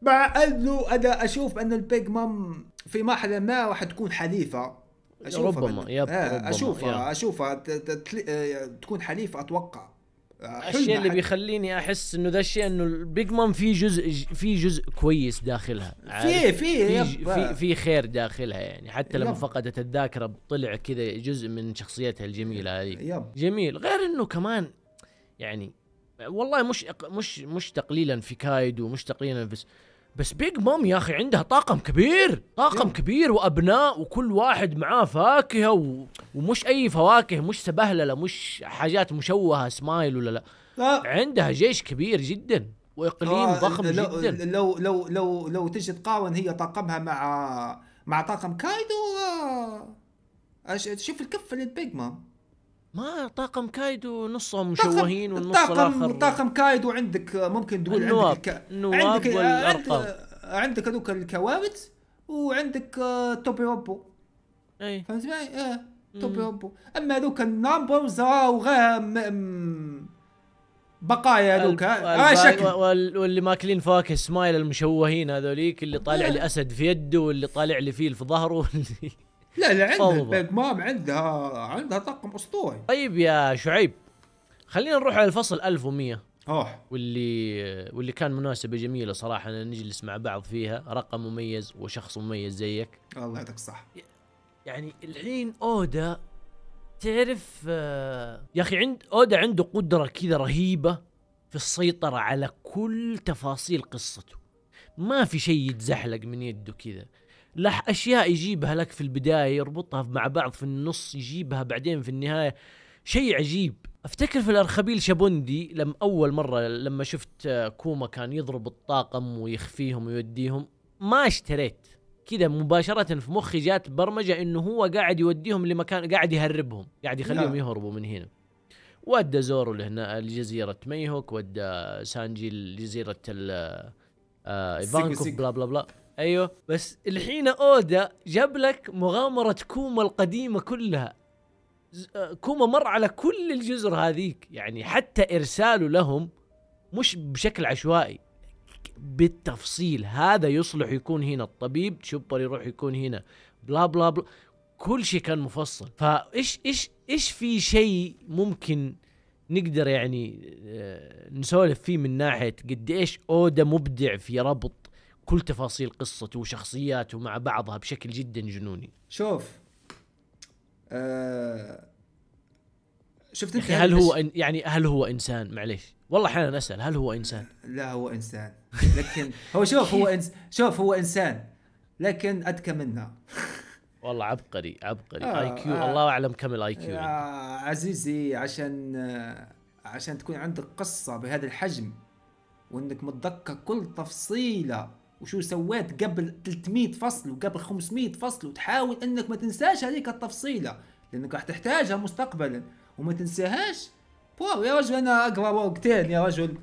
مع انه انا اشوف ان البيج مام في مرحله ما راح تكون حليفه ربما يب آه، ربما. اشوفها اشوفها آه، تكون حليف اتوقع آه، الشيء اللي بيخليني احس انه ذا الشيء انه البيج مام في جزء في جزء كويس داخلها في في في في خير داخلها يعني حتى لما يب. فقدت الذاكره طلع كذا جزء من شخصيتها الجميله هذه جميل غير انه كمان يعني والله مش مش مش تقليلا في كايدو مش تقليلا في بس بيج مام يا اخي عندها طاقم كبير طاقم إيه. كبير وابناء وكل واحد معاه فاكهه و... ومش اي فواكه مش سبهلله مش حاجات مشوهه سمايل ولا لا, لا. عندها جيش كبير جدا واقليم آه، ضخم لو جدا لو لو لو لو تجد قاون هي طاقمها مع مع طاقم كايدو آه. شوف الكفه للبيج مام ما طاقم كايدو نصهم مشوهين والنص طاقم الاخر طاقم كايدو عندك ممكن تقول النواب. عندك النواب عندك والارقام عندك هذوك الكوابت وعندك آه، توبي اوبو اي فهمت معي؟ ايه توبي اوبو اما هذوك النمبرز وغير م... بقايا هذوك اه شكل واللي ماكلين فواكه سمايل المشوهين هذوليك اللي طالع آه. لي اسد في يده واللي طالع لي فيل في ظهره واللي [laughs] لا لا عندها بيج مام عندها عندها طاقم اسطوري طيب يا شعيب خلينا نروح على الفصل 1100 اوه واللي واللي كان مناسبه جميله صراحه ان نجلس مع بعض فيها رقم مميز وشخص مميز زيك الله يعطيك الصحه يعني الحين اودا تعرف آه يا اخي عند اودا عنده قدره كذا رهيبه في السيطره على كل تفاصيل قصته ما في شيء يتزحلق من يده كذا لح اشياء يجيبها لك في البدايه يربطها مع بعض في النص يجيبها بعدين في النهايه شيء عجيب افتكر في الارخبيل شابوندي لما اول مره لما شفت كوما كان يضرب الطاقم ويخفيهم ويوديهم ما اشتريت كذا مباشرة في مخي جات برمجة انه هو قاعد يوديهم لمكان قاعد يهربهم قاعد يخليهم نعم. يهربوا من هنا ودى زورو لهنا لجزيرة ميهوك ودى سانجي لجزيرة ايفانكو آه، بلا بلا بلا ايوه بس الحين اودا جاب لك مغامره كوما القديمه كلها آه، كوما مر على كل الجزر هذيك يعني حتى ارساله لهم مش بشكل عشوائي بالتفصيل هذا يصلح يكون هنا الطبيب شبر يروح يكون هنا بلا بلا بلا كل شيء كان مفصل فايش ايش ايش في شيء ممكن نقدر يعني آه، نسولف فيه من ناحيه قد ايش اودا مبدع في ربط كل تفاصيل قصته وشخصياته مع بعضها بشكل جدا جنوني شوف آه شفت انت هل هو إن يعني هل هو انسان معليش والله احيانا اسال هل هو انسان لا هو انسان لكن [laughs] هو شوف هو إنس [laughs] شوف هو انسان لكن اذكى منا والله عبقري عبقري آه اي كيو آه الله اعلم كم الاي كيو آه يعني. عزيزي عشان آه، عشان تكون عندك قصه بهذا الحجم وانك متذكر كل تفصيله وشو سويت قبل 300 فصل وقبل 500 فصل وتحاول انك ما تنساش هذيك التفصيله لانك راح تحتاجها مستقبلا وما تنساهاش يا رجل انا اقرا وقتين يا رجل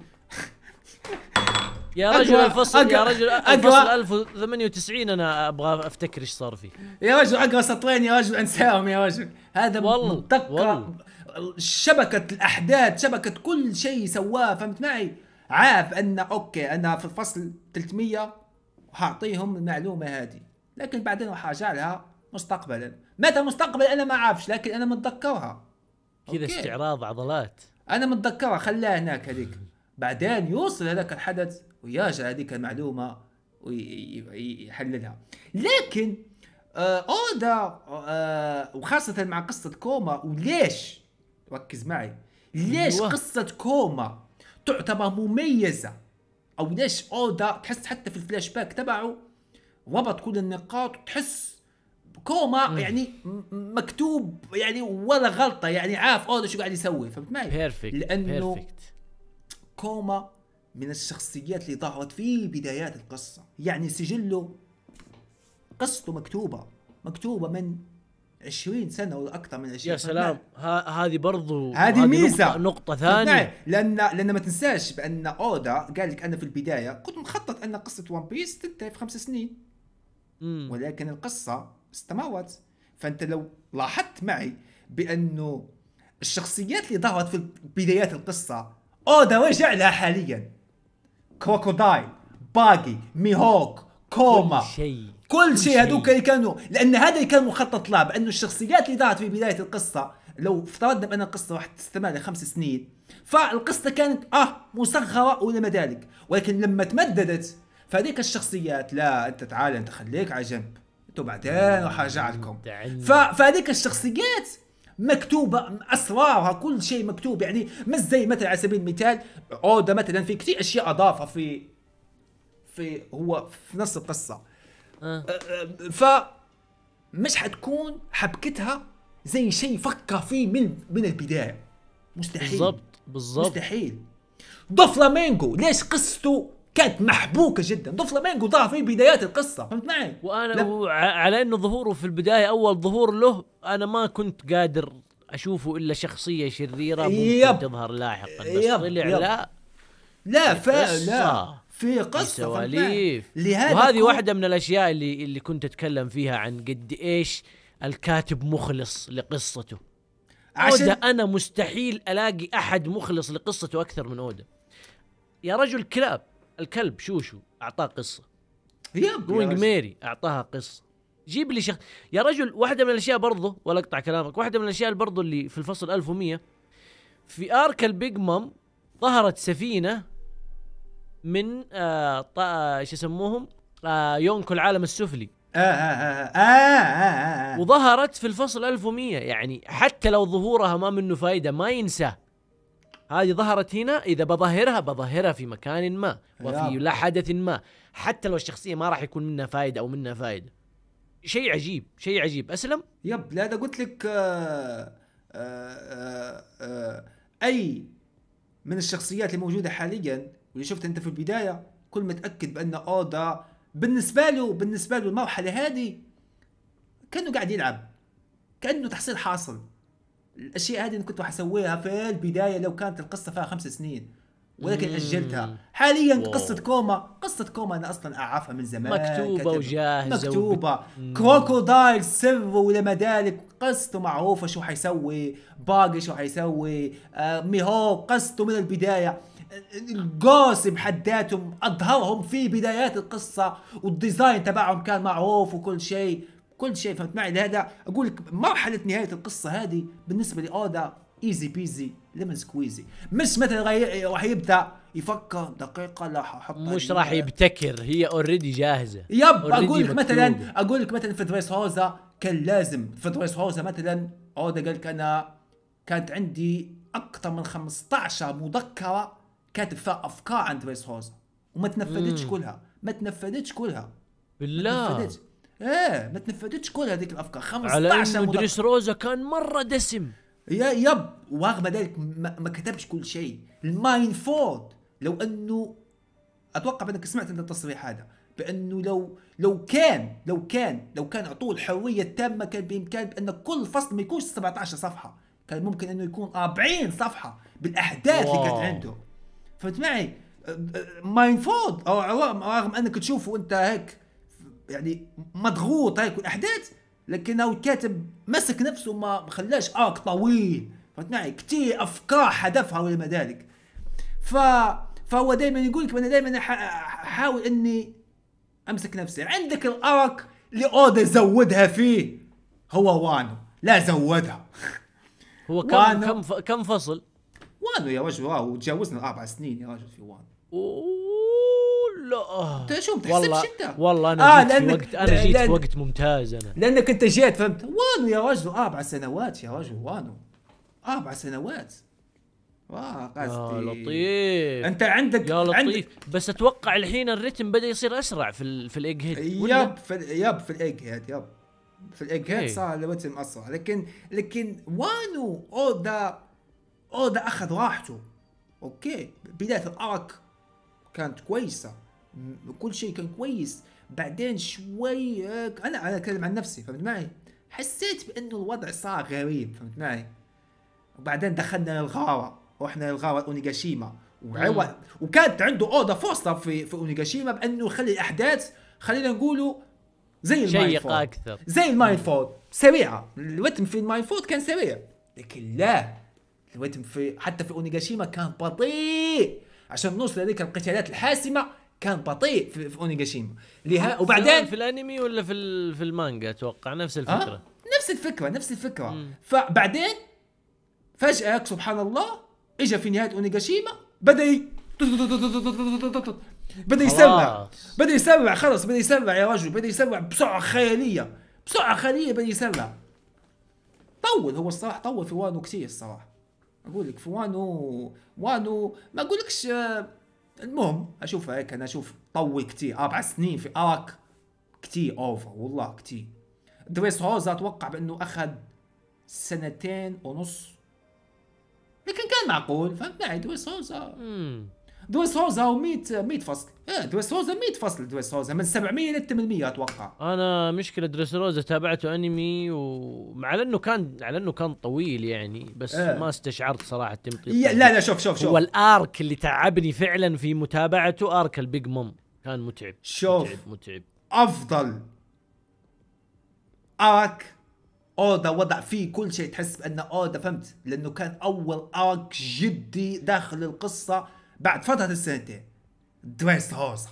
يا رجل الفصل أقرأ يا رجل الفصل 1098 انا ابغى افتكر ايش صار فيه يا رجل اقرا سطرين يا رجل انساهم يا رجل هذا والله منطقة والله شبكة الاحداث شبكة كل شيء سواه فهمت معي عارف ان اوكي انا في الفصل 300 وحاعطيهم المعلومه هذه لكن بعدين راح ارجع لها مستقبلا متى مستقبلا انا ما عارفش لكن انا متذكرها كذا استعراض عضلات انا متذكرها خلاها هناك هذيك بعدين يوصل هذاك الحدث ويرجع هذيك المعلومه ويحللها لكن آه، اودا آه وخاصه مع قصه كوما وليش ركز معي ليش أيوة. قصه كوما تعتبر مميزه او ليش اودا تحس حتى في الفلاش باك تبعه ربط كل النقاط وتحس كوما يعني مكتوب يعني ولا غلطه يعني عارف اودا شو قاعد يسوي فهمت معي؟ بيرفكت لانه بيرفكت. كوما من الشخصيات اللي ظهرت في بدايات القصه يعني سجله قصته مكتوبه مكتوبه من 20 سنه ولا اكثر من 20 يا سلام هذه برضو هذه ميزه نقطة, نقطه ثانيه لان لان ما تنساش بان اودا قال لك انا في البدايه كنت مخطط ان قصه ون بيس تنتهي في خمس سنين مم. ولكن القصه استمرت فانت لو لاحظت معي بانه الشخصيات اللي ظهرت في بدايات القصه اودا رجع لها حاليا كروكودايل باقي ميهوك كوما كل شيء كل شيء هذوك اللي كانوا لان هذا اللي كان مخطط له بانه الشخصيات اللي ظهرت في بدايه القصه لو افترضنا بان القصه واحد تستمر لخمس سنين فالقصه كانت اه مصغره ولما ذلك ولكن لما تمددت فهذيك الشخصيات لا انت تعال انت خليك على جنب انتوا بعدين راح ارجع لكم فهذيك الشخصيات مكتوبه اسرارها كل شيء مكتوب يعني مش زي مثلا على سبيل المثال اودا مثلا في كثير اشياء اضافها في في هو في نص القصه ف مش حتكون حبكتها زي شيء فكر فيه من من البدايه مستحيل بالظبط بالظبط مستحيل ضف ليش قصته كانت محبوكه جدا ضف ظهر في بدايات القصه فهمت معي وانا لا. على انه ظهوره في البدايه اول ظهور له انا ما كنت قادر اشوفه الا شخصيه شريره ممكن يب. تظهر لاحقا بس يب. طلع يب. لا لا فا لا في قصه سواليف وهذه واحده من الاشياء اللي اللي كنت اتكلم فيها عن قد ايش الكاتب مخلص لقصته عشان اودا انا مستحيل الاقي احد مخلص لقصته اكثر من اودا يا رجل كلاب الكلب شوشو اعطاه قصه يب جوينج ميري اعطاها قصه جيب لي شخص يا رجل واحده من الاشياء برضه ولا اقطع كلامك واحده من الاشياء برضه اللي في الفصل 1100 في ارك البيج مام ظهرت سفينه من آه،, آه شو يسموهم آه يونكو العالم السفلي آه آه آه آه آه, آه،, آه. وظهرت في الفصل 1100 يعني حتى لو ظهورها ما منه فايده ما ينساه هذه ظهرت هنا اذا بظهرها بظهرها في مكان ما وفي لا حدث ما حتى لو الشخصيه ما راح يكون منها فايده او منها فايده شيء عجيب شيء عجيب اسلم يب لا قلت لك آآ آآ آآ اي من الشخصيات الموجوده حاليا واللي شفت انت في البدايه كل ما تاكد بان اودا آه، بالنسبه له بالنسبه له المرحله هذه كانه قاعد يلعب كانه تحصيل حاصل الاشياء هذه اللي كنت اسويها في البدايه لو كانت القصه فيها خمس سنين ولكن اجلتها حاليا واو. قصه كوما قصه كوما انا اصلا اعرفها من زمان مكتوبه وجاهزه مكتوبه وب... كروكودايل سر ولما ذلك قصته معروفه شو حيسوي باقي شو حيسوي آه ميهو قصته من البدايه القاسم بحد ذاتهم اظهرهم في بدايات القصه والديزاين تبعهم كان معروف وكل شيء كل شيء فهمت معي لهذا اقول لك مرحله نهايه القصه هذه بالنسبه لاودا ايزي بيزي ليمون سكويزي مش مثل راح يبدا يفكر دقيقه لا ححط مش راح يبتكر هي اوريدي جاهزه يب اقول لك مثلا اقول لك مثلا في دريس هوزا كان لازم في دريس هوزا مثلا اودا قال لك انا كانت عندي اكثر من 15 مذكره كاتب فيها افكار عن دريس هوز وما تنفذتش كلها ما تنفذتش كلها بالله ما تنفذتش ايه ما تنفذتش كل هذيك الافكار 15 على دريس روزا كان مره دسم يا يب ورغم ذلك ما, ما كتبش كل شيء الماين فورد لو انه اتوقع بانك سمعت انت التصريح هذا بانه لو لو كان لو كان لو كان اعطوه الحريه التامه كان بامكان بان كل فصل ما يكونش 17 صفحه كان ممكن انه يكون 40 صفحه بالاحداث واو. اللي كانت عنده فهمت معي ماين ينفوض رغم انك تشوفه انت هيك يعني مضغوط هيك الاحداث لكن هو الكاتب مسك نفسه ما خلاش ارك طويل فهمت معي كثير افكار حذفها ولا ذلك ف فهو دائما يقول لك انا دائما احاول اني امسك نفسي عندك الارك اللي اودا زودها فيه هو وانو لا زودها هو كم كم كم فصل وانو يا رجل واو تجاوزنا اربع سنين يا رجل في وان لا انت شو ما تحسبش شده والله انا آه جيت في وقت انا جيت في وقت ممتاز انا لانك انت جيت فهمت وانو يا رجل اربع سنوات يا رجل وانو اربع سنوات واه قصدي يا آه، لطيف انت عندك يا لطيف عندك بس اتوقع الحين الريتم بدا يصير اسرع في الـ في الايج هيد يب في يب في الايج هيد يب في الايج هيد صار الريتم اسرع لكن لكن وانو او ذا اودا اخذ راحته اوكي بدايه الارك كانت كويسه كل شيء كان كويس بعدين شوي انا انا اتكلم عن نفسي فهمت معي حسيت بانه الوضع صار غريب فهمت معي وبعدين دخلنا للغاره رحنا للغاره اونيغاشيما وعوض وكانت عنده اودا فرصه في في اونيغاشيما بانه يخلي الاحداث خلينا نقولوا زي المايند اكثر زي المايند فورد سريعه الريتم في المايند فورد كان سريع لكن لا الريتم في حتى في اونيغاشيما كان بطيء عشان نوصل لذيك القتالات الحاسمه كان بطيء في, في اونيغاشيما لها وبعدين في الانمي ولا في في المانجا اتوقع نفس آه، الفكره أه؟ نفس الفكره نفس الفكره مم. فبعدين فجاه سبحان الله اجى في نهايه اونيغاشيما بدا ي... بدا يسرع بدا يسرع خلص بدا يسرع يا رجل بدا يسرع بسرعه خياليه بسرعه خياليه بدا يسرع طول هو الصراحه طول في وانو كثير الصراحه اقول لك في وانو وانو ما اقولكش آه، المهم اشوف هيك انا اشوف طوي كتير اربع سنين في ارك كتير اوفر والله كتير دريس هوز اتوقع بانه اخذ سنتين ونص لكن كان معقول فهمت معي دريس هوز دوي سوزا و100 100 فصل ايه دوي سوزا 100 فصل دوي سوزا من 700 ل 800 اتوقع انا مشكله دريس روزا تابعته انمي ومع انه كان على انه كان طويل يعني بس آه. ما استشعرت صراحه التمطيط يعني. لا لا شوف شوف شوف هو الارك اللي تعبني فعلا في متابعته ارك البيج مام كان متعب شوف متعب, متعب. افضل ارك اودا وضع فيه كل شيء تحس بانه اودا فهمت لانه كان اول ارك جدي داخل القصه بعد فتره السنتين دريس هوزا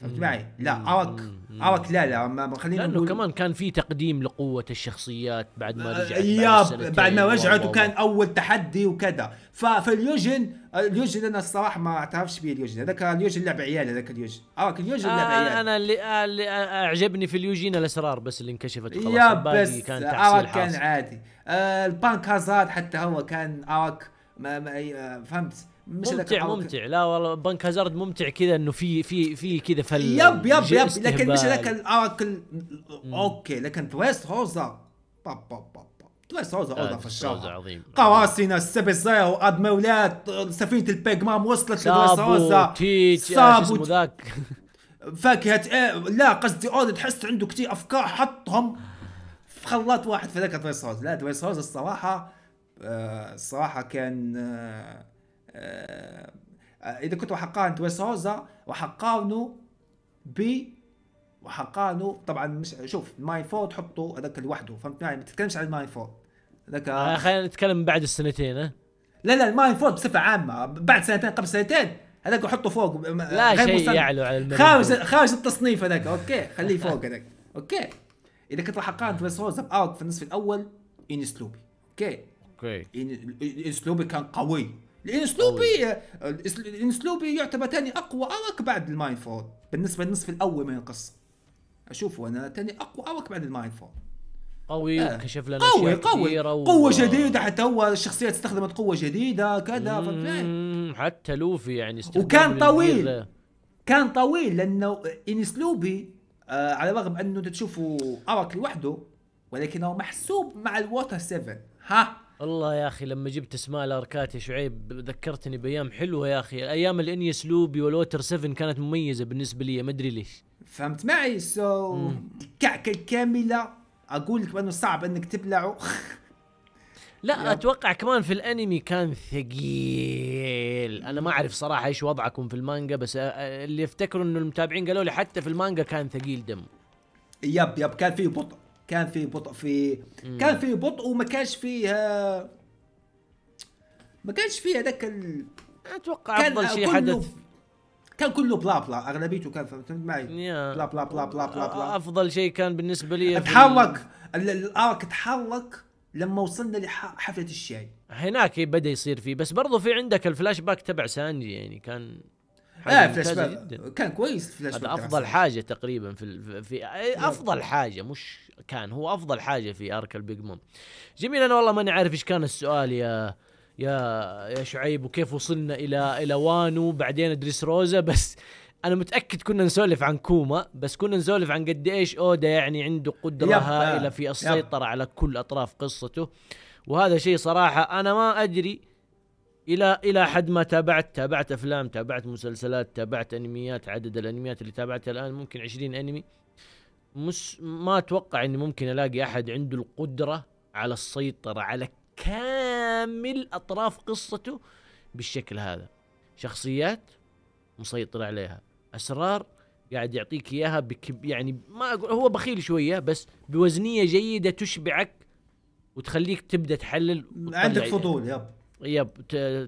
فهمت معي؟ لا ارك ارك لا لا ما خلينا لانه نقول كمان كان في تقديم لقوه الشخصيات بعد ما آه، رجعت ياب بعد ما رجعت وكان اول تحدي وكذا فاليوجن اليوجن انا الصراحه ما اعترفش به اليوجن هذاك اليوجن لعب عيال هذاك اليوجن ارك اليوجن لعب آه، عيال انا اللي, آه، اللي اعجبني في اليوجين الاسرار بس اللي انكشفت خلاص يا بس كان ارك كان عادي آه البانك هازارد حتى هو كان ارك ما, ما فهمت ممتع ممتع لا والله بنك هازارد ممتع كذا انه في في في كذا فل يب يب يب لكن مش ذاك الاكل اوكي لكن تويست هوزا باب باب باب تويست هوزا هوزا في آه، الشارع عظيم قراصنة السبيزاير ادمولات سفينة البيجمام وصلت لتويست هوزا آه، سابو ذاك فاكهة ايه لا قصدي اودي تحس عنده كثير افكار حطهم في خلاط واحد في ذاك تويست هوزا لا تويست هوزا الصراحة آه، الصراحة كان آه آه، اذا كنت وحقان توي سوزا وحقانه ب وحقانه طبعا مش شوف ماي فور تحطه هذاك لوحده فهمت معي يعني ما تتكلمش عن الماين فور هذاك آه خلينا نتكلم بعد السنتين ها لا لا الماين فور بصفه عامه بعد سنتين قبل سنتين هذاك حطه فوق لا شيء يعلو على خارج خارج التصنيف هذاك اوكي خليه فوق هذاك اوكي اذا كنت وحقان توي سوزا باوت في النصف الاول انسلوبي اوكي اوكي انسلوبي كان قوي لان سلوبي آه، لان يعتبر ثاني اقوى ارك بعد الماين فول بالنسبه للنصف الاول من القصه اشوفه انا ثاني اقوى ارك بعد الماين فول قوي آه. كشف لنا قوي اشياء قوي و... قوه جديده حتى هو الشخصيه استخدمت قوه جديده كذا حتى لوفي يعني استخدم وكان طويل كان طويل لانه انس لوبي آه على الرغم انه تشوفه ارك لوحده ولكنه محسوب مع الووتر 7 ها الله يا اخي لما جبت اسماء الاركات يا شعيب ذكرتني بايام حلوه يا اخي ايام الانيس لوبي والوتر 7 كانت مميزه بالنسبه لي ما ادري ليش فهمت معي سو so الكامله اقول لك انه صعب انك تبلعه [laughs] لا يب. اتوقع كمان في الانمي كان ثقيل انا ما اعرف صراحه ايش وضعكم في المانجا بس آه، آه، اللي افتكروا انه المتابعين قالوا لي حتى في المانجا كان ثقيل دم يب يب كان فيه بطء كان في بطء في كان في بطء وما كانش فيها ما كانش فيه هذاك ال... اتوقع افضل شيء حدث كان كله بلا بلا اغلبيته كان فهمت معي بلا بلا بلا بلا بلا, بلا. افضل شيء كان بالنسبه لي تحرك الارك تحرك لما وصلنا لحفله الشاي هناك بدا يصير فيه بس برضو في عندك الفلاش باك تبع سانجي يعني كان لا آه، فلاش باك كان كويس فلاش باك افضل حاجه تقريبا في في افضل حاجه مش كان هو افضل حاجه في ارك البيج مون جميل انا والله ماني عارف ايش كان السؤال يا يا يا شعيب وكيف وصلنا الى الى وانو بعدين ادريس روزا بس انا متاكد كنا نسولف عن كوما بس كنا نسولف عن قد ايش اودا يعني عنده قدره هائله في السيطره على كل اطراف قصته وهذا شيء صراحه انا ما ادري الى الى حد ما تابعت تابعت افلام تابعت مسلسلات تابعت انميات عدد الانميات اللي تابعتها الان ممكن 20 انمي مس ما اتوقع اني ممكن الاقي احد عنده القدره على السيطره على كامل اطراف قصته بالشكل هذا شخصيات مسيطر عليها اسرار قاعد يعطيك اياها بكب يعني ما اقول هو بخيل شويه بس بوزنيه جيده تشبعك وتخليك تبدا تحلل عندك فضول يب يب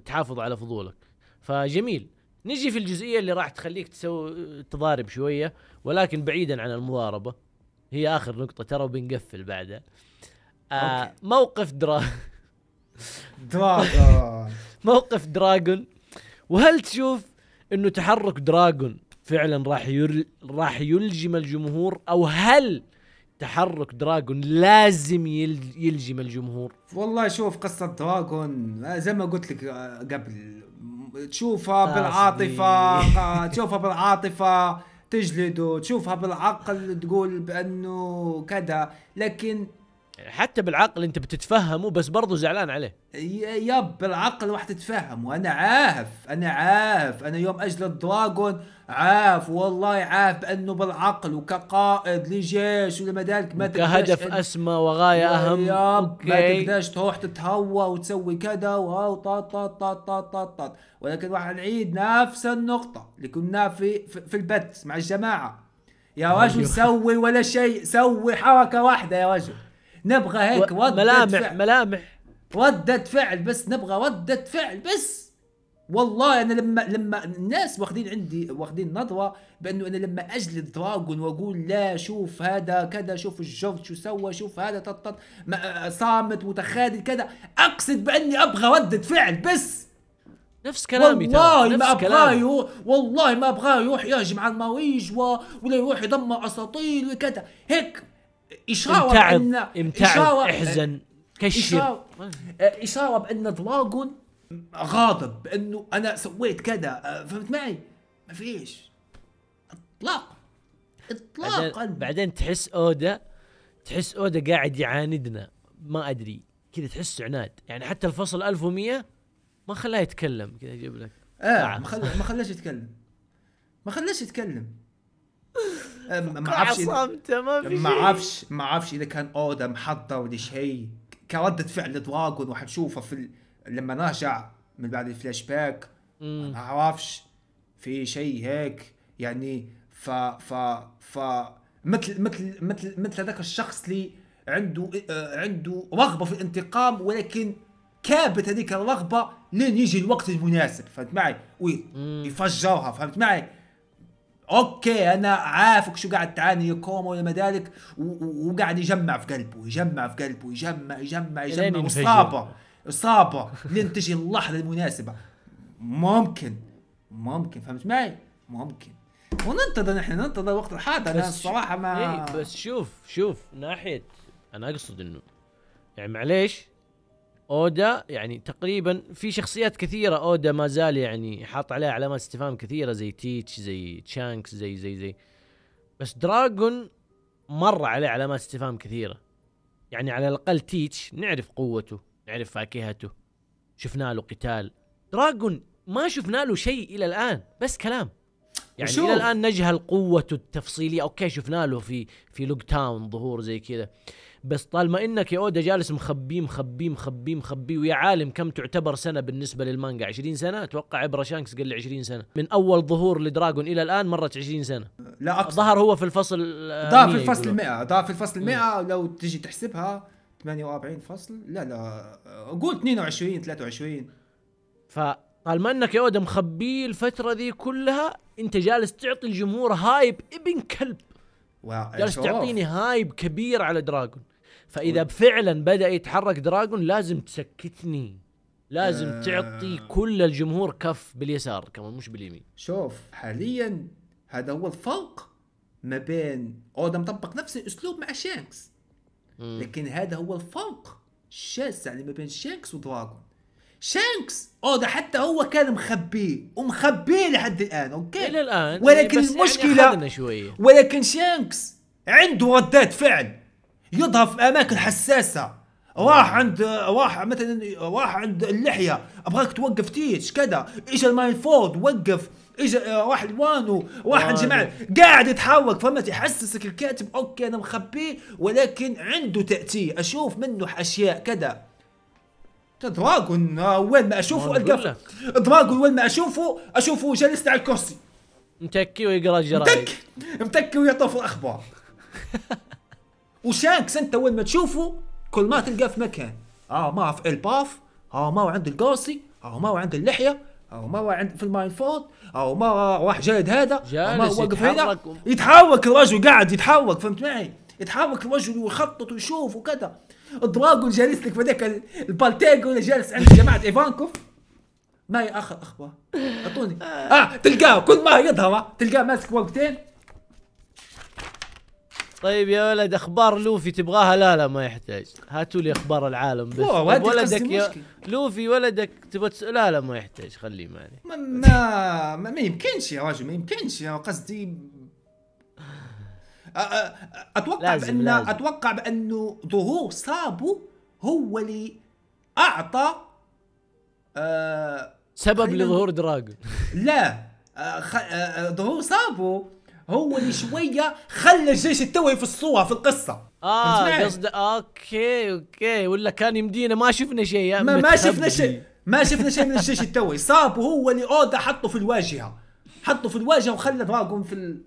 تحافظ على فضولك فجميل نجي في الجزئيه اللي راح تخليك تسوي تضارب شويه ولكن بعيدا عن المضاربه هي اخر نقطه ترى وبنقفل بعدها آه موقف درا دراغون [laughs] موقف دراغون وهل تشوف انه تحرك دراغون فعلا راح يل... راح يلجم الجمهور او هل تحرك دراغون لازم يلجم الجمهور والله شوف قصة دراغون زي ما قلت لك آه، قبل تشوفها آه، بالعاطفة آه، تشوفها بالعاطفة تجلده تشوفها بالعقل تقول بأنه كذا لكن حتى بالعقل انت بتتفهمه بس برضه زعلان عليه يب بالعقل راح تتفهم وانا عارف انا عارف انا يوم اجل الدراجون عارف والله عارف بانه بالعقل وكقائد لجيش ولما ذلك ما تقدرش كهدف اسمى وغايه اهم يب أوكي. ما تقدرش تروح تتهوى وتسوي كذا وطط طط طط طط طط ولكن راح نعيد نفس النقطه اللي كنا في في, في البث مع الجماعه يا أيوه. رجل سوي ولا شيء سوي حركه واحده يا رجل نبغى هيك و... ردة ملامح فعل. ملامح ردة فعل بس نبغى ردة فعل بس والله انا لما لما الناس واخدين عندي واخدين نظره بانه انا لما اجلد دراجون واقول لا شوف هذا كذا شوف الجورج شو سوى شوف هذا تطط آه، آه، صامت متخاذل كذا اقصد باني ابغى رده فعل بس نفس كلامي والله ما ابغاه يروح والله ما ابغاه يروح يهجم على الماريج ولا يروح يدمر اساطيل وكذا هيك اشاره امتعب آه، آه، بان إمتعب إشارة احزن كشر اشاره بان دراغون غاضب بانه انا سويت كذا آه، فهمت معي؟ ما فيش اطلاق اطلاقا بعدين, بعدين تحس اودا تحس اودا قاعد يعاندنا ما ادري كذا تحس عناد يعني حتى الفصل 1100 ما خلاه يتكلم كذا يجيب لك اه ما خلاش يتكلم ما خلاش يتكلم [laughs] ما اعرفش ما اعرفش ما اعرفش اذا كان اودا محضر شيء كرده فعل دراجون وحنشوفه في ال... لما نرجع من بعد الفلاش باك ما اعرفش في شيء هيك يعني ف ف ف مثل مثل مثل مثل هذاك الشخص اللي عنده آه، عنده رغبه في الانتقام ولكن كابت هذيك الرغبه لين يجي الوقت المناسب فهمت معي ويفجرها فهمت معي اوكي انا عارفك شو قاعد تعاني يا كوما وما ذلك وقاعد يجمع في قلبه يجمع في قلبه يجمع يجمع يجمع اصابه اصابه [laughs] لين تجي اللحظه المناسبه ممكن ممكن فهمت معي؟ ممكن وننتظر نحن ننتظر وقت الحاضر انا الصراحه ما ايه بس شوف شوف ناحيه انا اقصد انه يعني معليش اودا يعني تقريبا في شخصيات كثيره اودا ما زال يعني حاط عليها علامات استفهام كثيره زي تيتش زي تشانكس زي زي زي بس دراجون مر عليه علامات استفهام كثيره يعني على الاقل تيتش نعرف قوته نعرف فاكهته شفنا له قتال دراجون ما شفنا له شيء الى الان بس كلام يعني شوف. الى الان نجهل قوته التفصيليه اوكي شفنا له في في لوك تاون ظهور زي كذا بس طالما انك يا اودا جالس مخبيه مخبيه مخبيه مخبيه ويا عالم كم تعتبر سنه بالنسبه للمانجا 20 سنه اتوقع عبره شانكس قال لي 20 سنه من اول ظهور لدراغون الى الان مرت 20 سنه لا أقصد. ظهر هو في الفصل آه، ظهر في الفصل 100 ظهر في الفصل 100 لو تجي تحسبها 48 فصل لا لا قول 22 23 ف ما انك يا اودا مخبيه الفتره ذي كلها انت جالس تعطي الجمهور هايب ابن كلب جالس تعطيني هايب كبير على دراجون فاذا فعلا بدا يتحرك دراجون لازم تسكتني لازم آه تعطي كل الجمهور كف باليسار كمان مش باليمين شوف حاليا هذا هو الفرق ما بين اودا مطبق نفس الاسلوب مع شانكس لكن هذا هو الفرق الشاسع اللي ما بين شانكس ودراجون شانكس او ده حتى هو كان مخبيه ومخبيه لحد الان اوكي الى الان ولكن إيه، بس يعني المشكله يعني شوية. ولكن شانكس عنده ردات فعل يظهر في اماكن حساسه راح نعم. عند راح مثلا راح عند اللحيه ابغاك توقف تيتش كذا اجى فورد وقف اجى آه، راح الوانو راح عند جماعه قاعد يتحرك فهمت يحسسك الكاتب اوكي انا مخبيه ولكن عنده تاثير اشوف منه اشياء كذا دراغون آه، وين ما اشوفه القف دراغون وين ما اشوفه اشوفه جالس على الكرسي متكي ويقرا الجرايد متكي متكي في الاخبار [laughs] وشانكس انت وين ما تشوفه كل ما تلقاه في مكان اه ما في الباف اه ما هو عند الكرسي اه ما هو عند اللحيه او آه، ما عند في الماين فورد او آه، ما راح جايد هذا ما واقف هنا يتحرك الرجل قاعد يتحرك فهمت معي يتحرك الرجل ويخطط ويشوف وكذا دراجون جالس لك بهذاك البالتيجو وانا جالس عند جماعه ايفانكوف ما هي اخر اخبار اعطوني اه تلقاه كل ما يظهر تلقاه ماسك وقتين طيب يا ولد اخبار لوفي تبغاها لا لا ما يحتاج هاتوا لي اخبار العالم بس طيب ولدك يا لوفي ولدك تبغى تسأل لا لا ما يحتاج خليه معي ما ما ما يمكنش يا رجل ما يمكنش قصدي اتوقع لازم بان لازم. اتوقع بانه ظهور صابو هو اللي اعطى أه سبب لظهور دراجون لا أه خ... آه،, أه ظهور صابو هو اللي شويه خلى الجيش التوي في الصوره في القصه اه قصد اوكي اوكي ولا كان يمدينا ما شفنا شيء ما, ما شفنا شيء ما شفنا شيء من الجيش التوي صابو هو اللي اودا حطه في الواجهه حطه في الواجهه وخلى دراجون في ال...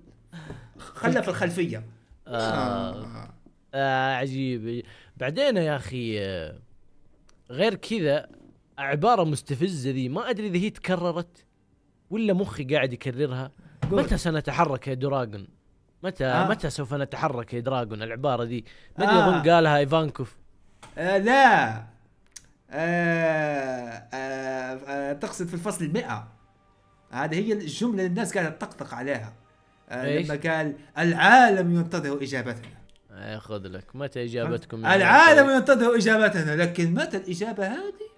خلى في الخلفيه آه. آه. آه عجيب بعدين يا اخي آه، غير كذا عباره مستفزه ذي ما ادري اذا هي تكررت ولا مخي قاعد يكررها متى سنتحرك يا دراجون متى آه. متى سوف نتحرك يا دراجون العباره ذي ما ادري آه. قالها ايفانكوف آه لا آه آه آه تقصد في الفصل 100 هذه هي الجمله اللي الناس قاعده تطقطق عليها آه، لما قال العالم ينتظر اجابتنا آه، خذ لك متى اجابتكم العالم ينتظر اجابتنا لكن متى الاجابه هذه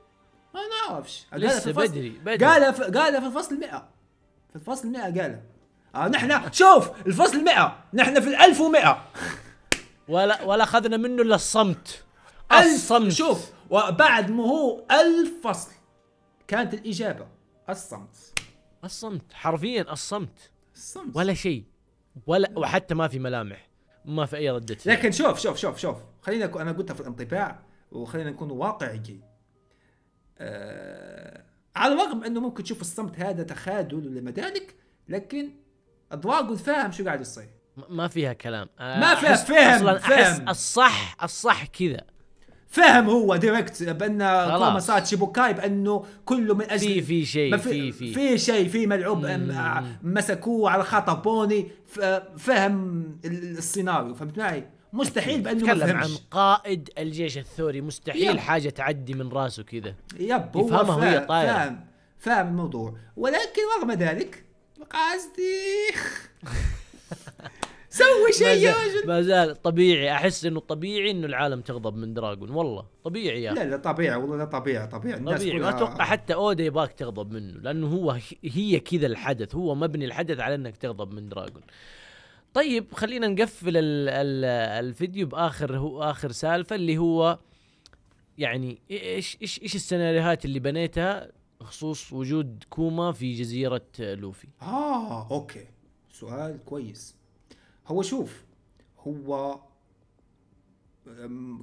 ما نعرفش لسه بدري بدري قالها قالها في الفصل 100 في الفصل 100 قالها آه نحن شوف الفصل 100 نحن في ال 1100 ولا ولا اخذنا منه الا الصمت الصمت شوف وبعد ما هو الفصل كانت الاجابه الصمت الصمت حرفيا الصمت الصمت ولا شيء ولا وحتى ما في ملامح ما في اي رده لكن شوف شوف شوف شوف خلينا انا قلتها في الانطباع وخلينا نكون واقعيين أه... على الرغم انه ممكن تشوف الصمت هذا تخاذل ولا ذلك لكن اضواقه فاهم شو قاعد يصير ما فيها كلام ما فيها فهم اصلا فهم. احس الصح الصح كذا فهم هو ديركت بان كوماسات شيبوكاي بانه كله من اجل في في شيء في في في شيء في ملعوب آه، مسكوه على خطا بوني فهم السيناريو فهمت معي؟ مستحيل بانه تتكلم عن قائد الجيش الثوري مستحيل يب. حاجه تعدي من راسه كذا يب هو يفهمها وهي طايره فاهم فاهم الموضوع ولكن رغم ذلك قصدي [laughs] سوي شيء يا رجل ما زال طبيعي احس انه طبيعي انه العالم تغضب من دراجون والله طبيعي يا لا لا طبيعي والله لا طبيعي طبيعي الناس طبيعي ما اتوقع حتى اودا يباك تغضب منه لانه هو هي كذا الحدث هو مبني الحدث على انك تغضب من دراجون طيب خلينا نقفل الـ الـ الفيديو باخر هو اخر سالفه اللي هو يعني ايش ايش ايش السيناريوهات اللي بنيتها خصوص وجود كوما في جزيره لوفي اه اوكي سؤال كويس هو شوف هو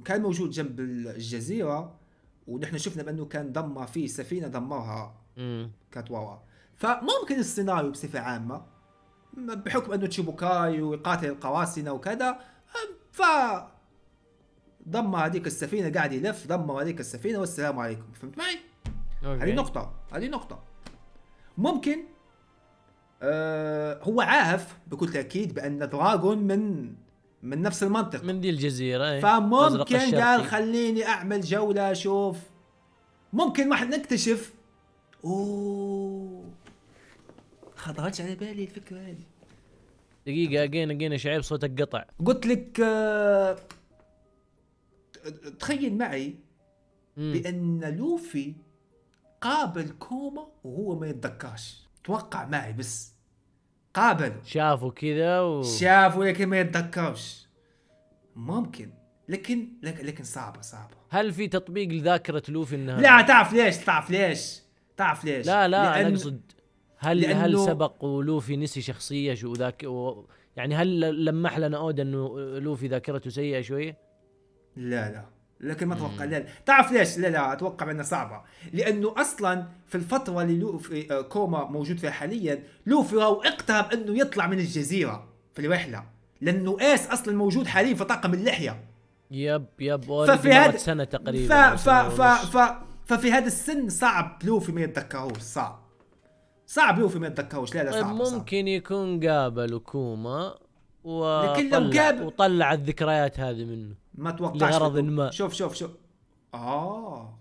كان موجود جنب الجزيره ونحن شفنا بانه كان دمر فيه سفينه دمرها كانت واوا فممكن السيناريو بصفه عامه بحكم انه تشيبوكاي ويقاتل القراصنه وكذا ف دمر هذيك السفينه قاعد يلف دمر هذيك السفينه والسلام عليكم فهمت معي؟ هذه نقطة هذه نقطة ممكن آه، هو عارف بكل تاكيد بان دراغون من من نفس المنطقه من دي الجزيره إيه. فممكن قال خليني اعمل جوله اشوف ممكن ما نكتشف اوه خطرتش على بالي الفكره هذه دقيقة اجين اجين شعيب صوتك قطع قلت لك آه، تخيل معي بان لوفي قابل كوما وهو ما يتذكرش توقع معي بس قابل شافوا كذا و... شافوا لكن ما يتذكروش ممكن لكن لكن صعبه صعبه هل في تطبيق لذاكره لوفي انها لا تعرف ليش تعرف ليش تعرف ليش لا لا لأن... انا اقصد هل لأنه... هل سبق ولوفي نسي شخصيه شو ذاك و... يعني هل لمح لنا اودا انه لوفي ذاكرته سيئه شويه؟ لا لا لكن ما اتوقع لا تعرف ليش لا لا اتوقع انها صعبه لانه اصلا في الفتره اللي لوفي آه، كوما موجود فيها حاليا لوفي راهو اقترب انه يطلع من الجزيره في الرحله لانه اس اصلا موجود حاليا في طاقم اللحيه يب يب ففي هذا سنه تقريبا ف ف ف ف ففي هذا السن صعب لوفي ما يتذكروش صعب صعب لوفي ما يتذكروش لا لا طيب، صعب ممكن صعب. يكون قابل كوما و... لكن لو قابل وطلع الذكريات هذه منه ما توقعش لغرض ما شوف شوف شوف اه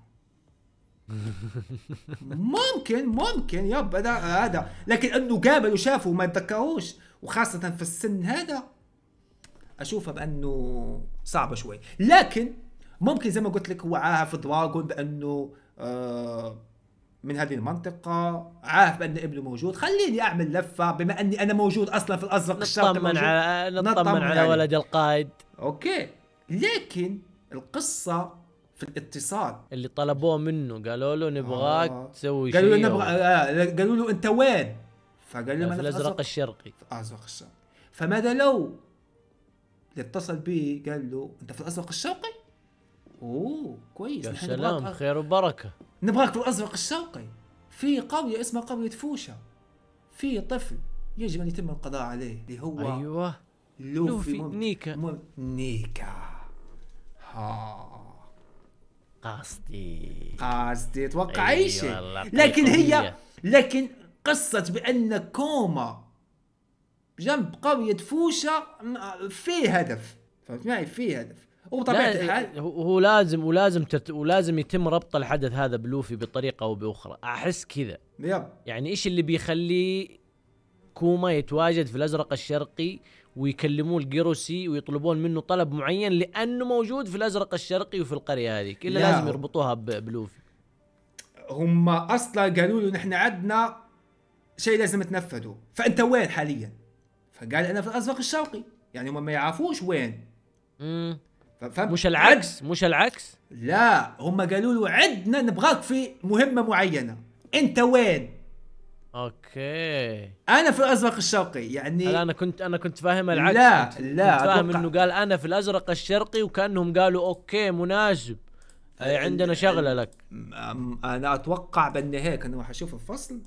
ممكن ممكن يب هذا لكن انه قابل وشافه وما يتذكروش وخاصه في السن هذا اشوفها بانه صعبه شوي لكن ممكن زي ما قلت لك هو عارف دراجون بانه آه من هذه المنطقة عارف بأن ابنه موجود خليني أعمل لفة بما أني أنا موجود أصلا في الأزرق الشرقي نطمن على نطمن على ولد القائد أوكي لكن القصه في الاتصال اللي طلبوه منه قالوا له نبغاك آه. تسوي قالوا شيء نبغى آه. قالوا له انت وين؟ فقال له في الازرق الشرقي في الازرق الشرقي فماذا لو اتصل به قال له انت في الازرق الشرقي؟ اوه كويس يا سلام خير وبركه نبغاك في الازرق الشرقي في قريه اسمها قريه فوشة في طفل يجب ان يتم القضاء عليه اللي هو ايوه لوفي, لوفي نيكا نيكا ها آه. قصدي قصدي توقع إيه، اي شيء لكن هي لكن قصة بأن كوما جنب قرية فوشة فيه هدف فهمت معي فيه هدف وبطبيعة الحال هو لازم ولازم تت... ولازم يتم ربط الحدث هذا بلوفي بطريقة أو بأخرى أحس كذا يب يعني إيش اللي بيخلي كوما يتواجد في الأزرق الشرقي ويكلمون القيروسي ويطلبون منه طلب معين لانه موجود في الازرق الشرقي وفي القريه هذيك الا لا. لازم يربطوها بلوفي هم اصلا قالوا له نحن عندنا شيء لازم تنفذه فانت وين حاليا فقال انا في الازرق الشرقي يعني هم ما يعرفوش وين امم مش العكس مش العكس لا هم قالوا له عندنا نبغاك في مهمه معينه انت وين اوكي انا في الازرق الشرقي يعني هل انا كنت انا كنت فاهم العكس لا كنت لا كنت فاهم انه قال انا في الازرق الشرقي وكانهم قالوا اوكي مناسب أي عندنا شغله لك انا اتوقع بانه هيك انا راح اشوف الفصل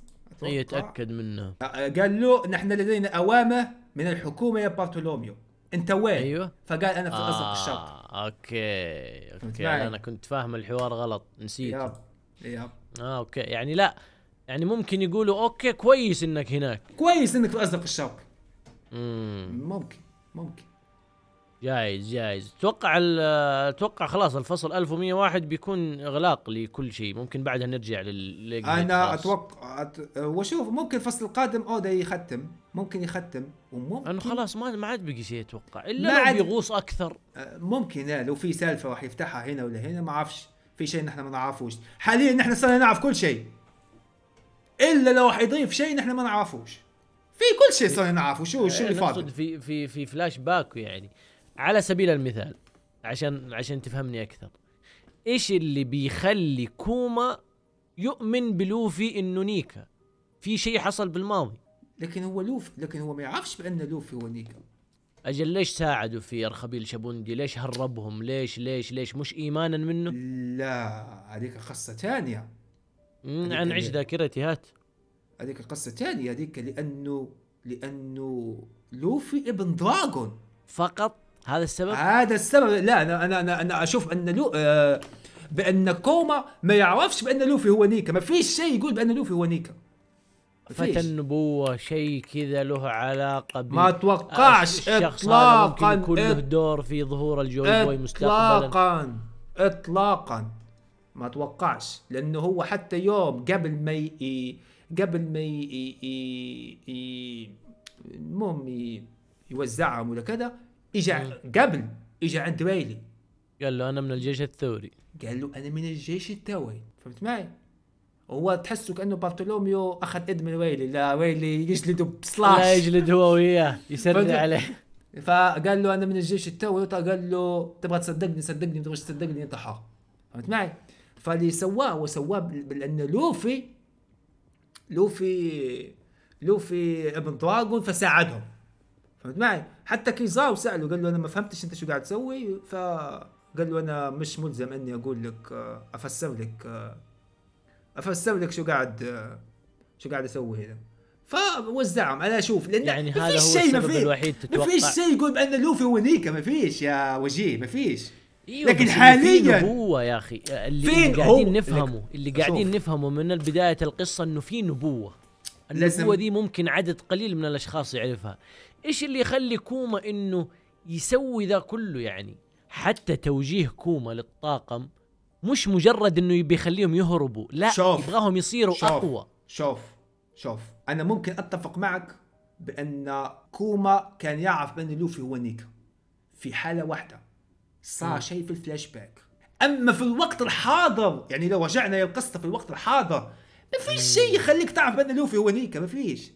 اتوقع تاكد منها قال له نحن لدينا اوامر من الحكومه يا بارتولوميو انت وين؟ ايوه فقال انا في الازرق آه الشرقي اوكي اوكي انا كنت فاهم الحوار غلط نسيت ياب اه اوكي يعني لا يعني ممكن يقولوا اوكي كويس انك هناك كويس انك في ازرق الشرق مم. ممكن ممكن جايز جايز اتوقع اتوقع خلاص الفصل 1101 بيكون اغلاق لكل شيء ممكن بعدها نرجع لل انا اتوقع أت... واشوف ممكن الفصل القادم اودا يختم ممكن يختم وممكن انه خلاص ما ما عاد بقي شيء اتوقع الا لو عاد... بيغوص اكثر آه، ممكن آه، لو في سالفه راح يفتحها هنا ولا هنا ما اعرفش في شيء نحن ما نعرفوش حاليا نحن صرنا نعرف كل شيء الا لو راح يضيف شيء نحن ما نعرفوش في كل شيء صرنا نعرفه شو شو اللي فاضل في في في فلاش باك يعني على سبيل المثال عشان عشان تفهمني اكثر ايش اللي بيخلي كوما يؤمن بلوفي انه نيكا في شيء حصل بالماضي لكن هو لوف لكن هو ما يعرفش بان لوفي هو نيكا اجل ليش ساعدوا في ارخبيل شابوندي؟ ليش هربهم؟ ليش ليش ليش مش ايمانا منه؟ لا هذيك قصه ثانيه عن نعيش ذاكرتي هات هذيك القصه الثانيه هذيك لانه لانه لوفي ابن دراجون فقط هذا السبب هذا السبب لا انا انا انا, أنا اشوف ان لو آه بان كوما ما يعرفش بان لوفي هو نيكا ما فيش شيء يقول بان لوفي هو نيكا فتى النبوة شيء كذا له علاقة ما توقعش آه، اطلاقا يكون له دور في ظهور الجوي بوي مستقبلا اطلاقا اطلاقا ما اتوقعش لانه هو حتى يوم قبل ما ي... قبل ما ي... ي... المهم ي... يوزعهم ولا كذا اجى قبل اجى عند ويلي قال له انا من الجيش الثوري قال له انا من الجيش الثوري فهمت معي؟ هو تحسه كانه بارتولوميو اخذ اد من ويلي لا ويلي يجلده بسلاش لا يجلد هو وياه يسرد عليه فقال له انا من الجيش الثوري قال له تبغى تصدقني صدقني ما تصدقني انت حر فهمت معي؟ فاللي سواه وسواه لان لوفي لوفي لوفي ابن دراغون فساعدهم فهمت معي حتى كيزارو ساله قال له انا ما فهمتش انت شو قاعد تسوي فقال له انا مش ملزم اني اقول لك افسر لك افسر لك شو قاعد شو قاعد اسوي هنا فوزعهم انا اشوف لان يعني هذا هو الشيء الوحيد تتوقع ما فيش شيء يقول بان لوفي هو نيكا ما فيش يا وجيه ما فيش أيوة لكن حاليا هو يا اخي اللي, فين اللي قاعدين هو؟ نفهمه لك... اللي قاعدين أشوف. نفهمه من بدايه القصه انه في نبوه النبوه دي ممكن عدد قليل من الاشخاص يعرفها ايش اللي يخلي كوما انه يسوي ذا كله يعني حتى توجيه كوما للطاقم مش مجرد انه يبي يخليهم يهربوا لا شوف. يبغاهم يصيروا شوف. اقوى شوف شوف انا ممكن اتفق معك بان كوما كان يعرف بان لوفي هو نيكا في حاله واحده صار شيء في الفلاش باك اما في الوقت الحاضر يعني لو رجعنا للقصه في الوقت الحاضر ما فيش شيء يخليك تعرف بان لوفي هو نيكا ما فيش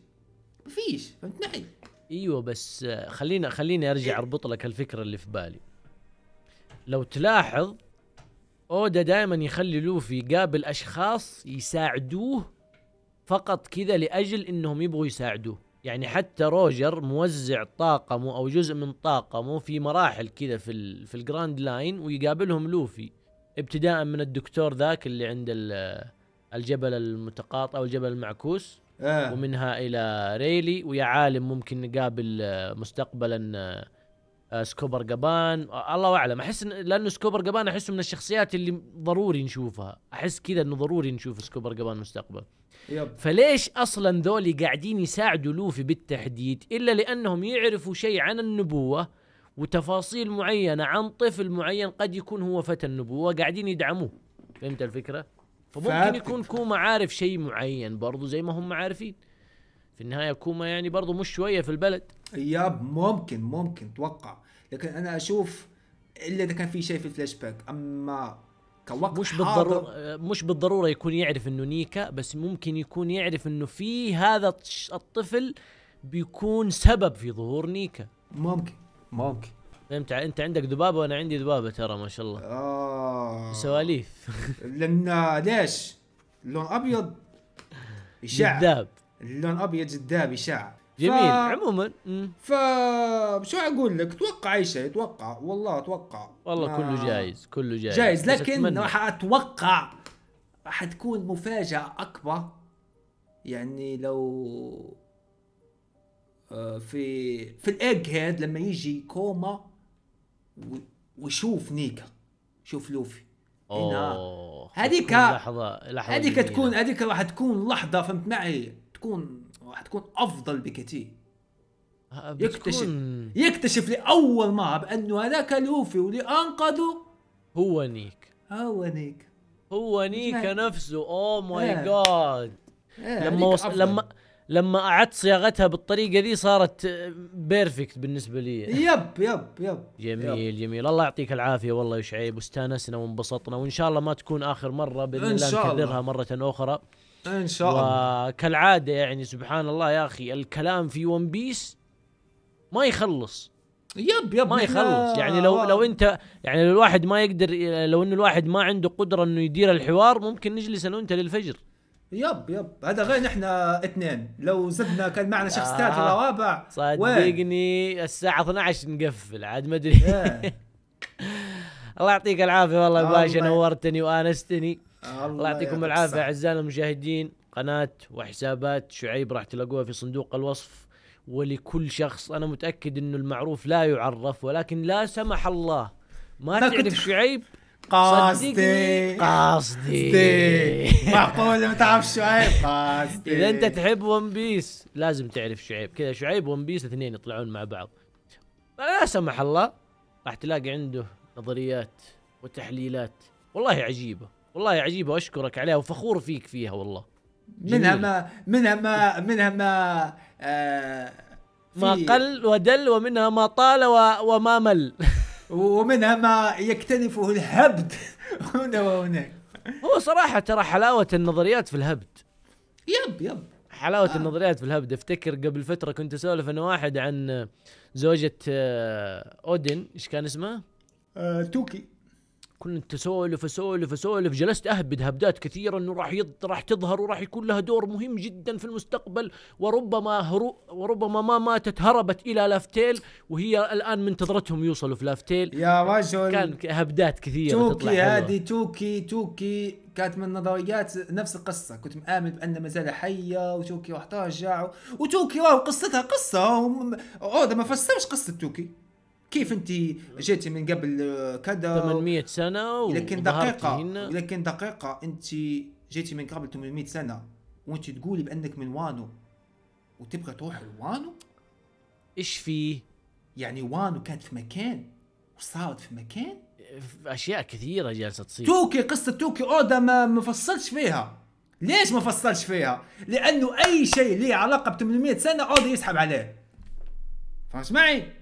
ما فيش فهمتني ايوه بس خلينا خليني ارجع إيه. اربط لك الفكره اللي في بالي لو تلاحظ اودا دائما يخلي لوفي يقابل اشخاص يساعدوه فقط كذا لاجل انهم يبغوا يساعدوه يعني حتى روجر موزع طاقمه او جزء من طاقمه في مراحل كذا في ال في الجراند لاين ويقابلهم لوفي ابتداء من الدكتور ذاك اللي عند الجبل المتقاطع او الجبل المعكوس آه. ومنها الى ريلي ويا عالم ممكن نقابل آه، مستقبلا آه، سكوبر جبان آه، الله اعلم احس لانه سكوبر جبان احسه من الشخصيات اللي ضروري نشوفها احس كذا انه ضروري نشوف سكوبر جبان مستقبل يب. فليش اصلا ذولي قاعدين يساعدوا لوفي بالتحديد الا لانهم يعرفوا شيء عن النبوه وتفاصيل معينه عن طفل معين قد يكون هو فتى النبوه قاعدين يدعموه فهمت الفكره فممكن يكون كوما عارف شيء معين برضو زي ما هم عارفين في النهايه كوما يعني برضو مش شويه في البلد ياب ممكن ممكن توقع لكن انا اشوف الا اذا كان في شيء في الفلاش باك اما كوقت مش بالضروره مش بالضروره يكون يعرف انه نيكا بس ممكن يكون يعرف انه في هذا الطفل بيكون سبب في ظهور نيكا ممكن ممكن فهمت انت عندك ذبابه وانا عندي ذبابه ترى ما شاء الله اه سواليف [laughs] لان ليش؟ لون ابيض اشاع جذاب اللون ابيض جذاب اشاع جميل ف... عموما ف شو اقول لك اتوقع اي شيء اتوقع والله اتوقع والله ما... كله جايز كله جايز جايز لكن راح اتوقع راح تكون مفاجاه اكبر يعني لو آه، في في الايج هيد لما يجي كوما ويشوف نيكا شوف لوفي هنا هذيك لحظه لحظه هذيك تكون هذيك راح تكون لحظه فهمت معي تكون حتكون افضل بكثير آه، يكتشف يكتشف لاول مره بانه هذاك لوفي واللي انقذه هو نيك هو نيك هو نيك نعم. نفسه اوه ماي جاد لما وص... لما لما اعدت صياغتها بالطريقه دي صارت بيرفكت آه، بالنسبه لي يب يب يب جميل يب. جميل الله يعطيك العافيه والله يا شعيب واستانسنا وانبسطنا وان شاء الله ما تكون اخر مره باذن الله نكررها مره اخرى ان شاء الله وكالعاده يعني سبحان الله يا اخي الكلام في ون بيس ما يخلص يب يب ما يخلص يعني لو لو انت يعني لو الواحد ما يقدر لو انه الواحد ما عنده قدره انه يدير الحوار ممكن نجلس انا وانت للفجر يب يب هذا غير نحن اثنين لو زدنا كان معنا شخص ثالث آه رابع صدقني الساعه 12 نقفل عاد ما ادري إيه. [laughs] الله يعطيك العافيه والله يا آه، باشا نورتني وانستني الله يعطيكم العافيه اعزائنا المشاهدين قناه وحسابات شعيب راح تلاقوها في صندوق الوصف ولكل شخص انا متاكد انه المعروف لا يعرف ولكن لا سمح الله ما تعرف شعيب قصدي قصدي معقول ما تعرف شعيب قصدي اذا انت تحب ون بيس لازم تعرف شعيب كذا شعيب ون بيس اثنين يطلعون مع بعض لا سمح الله راح تلاقي عنده نظريات وتحليلات والله عجيبه والله عجيبه واشكرك عليها وفخور فيك فيها والله جميل. منها ما منها ما منها ما آه ما قل ودل ومنها ما طال وما مل [laughs] ومنها ما يكتنفه الهبد [laughs] هنا وهناك هو صراحة ترى حلاوة النظريات في الهبد يب يب حلاوة آه. النظريات في الهبد افتكر قبل فترة كنت اسولف انا واحد عن زوجة آه، اودن ايش كان اسمها؟ آه توكي كنت اسولف اسولف اسولف جلست اهبد هبدات كثيره انه راح يض... راح تظهر وراح يكون لها دور مهم جدا في المستقبل وربما هرو... وربما ما ماتت هربت الى لافتيل وهي الان منتظرتهم يوصلوا في لافتيل يا رجل كان هبدات كثيره توكي هذه توكي توكي كانت من نظريات نفس القصه كنت مآمن بان مازال حيه وتوكي راح ترجع وتوكي راهو قصتها قصه هو ما فسرش قصه توكي كيف انت جيتي من قبل كذا 800 سنه لكن دقيقه لكن دقيقه انت جيتي من قبل 800 سنه وانت تقولي بانك من وانو وتبغى تروح لوانو ايش فيه يعني وانو كانت في مكان وصارت في مكان اشياء كثيره جالسه تصير توكي قصه توكي اودا ما مفصلش فيها ليش ما فصلش فيها لانه اي شيء له علاقه ب 800 سنه اودا يسحب عليه فاهم معي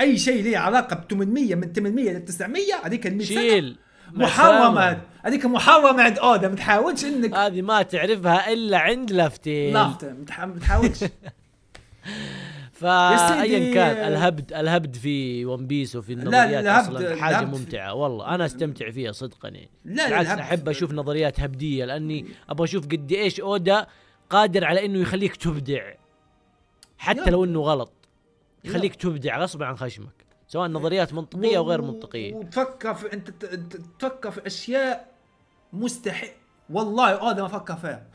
اي شيء له علاقه ب 800 من 800 ل 900 هذيك ال 100 شيل محرمه هذيك محرمه عند اودا ما تحاولش انك هذه ما تعرفها الا عند لافتين لافتين ما تحاولش [laughs] فايا كان الهبد الهبد في ون بيس وفي النظريات لا اصلا حاجه ممتعه والله انا استمتع فيها صدقا يعني لا بالعكس احب اشوف نظريات هبديه لاني ابغى اشوف قد ايش اودا قادر على انه يخليك تبدع حتى لو انه غلط يخليك تبدع غصب عن خشمك سواء نظريات منطقيه او غير منطقيه وتفكر في انت تفكر في اشياء مستحيل والله اودا ما فكر فيها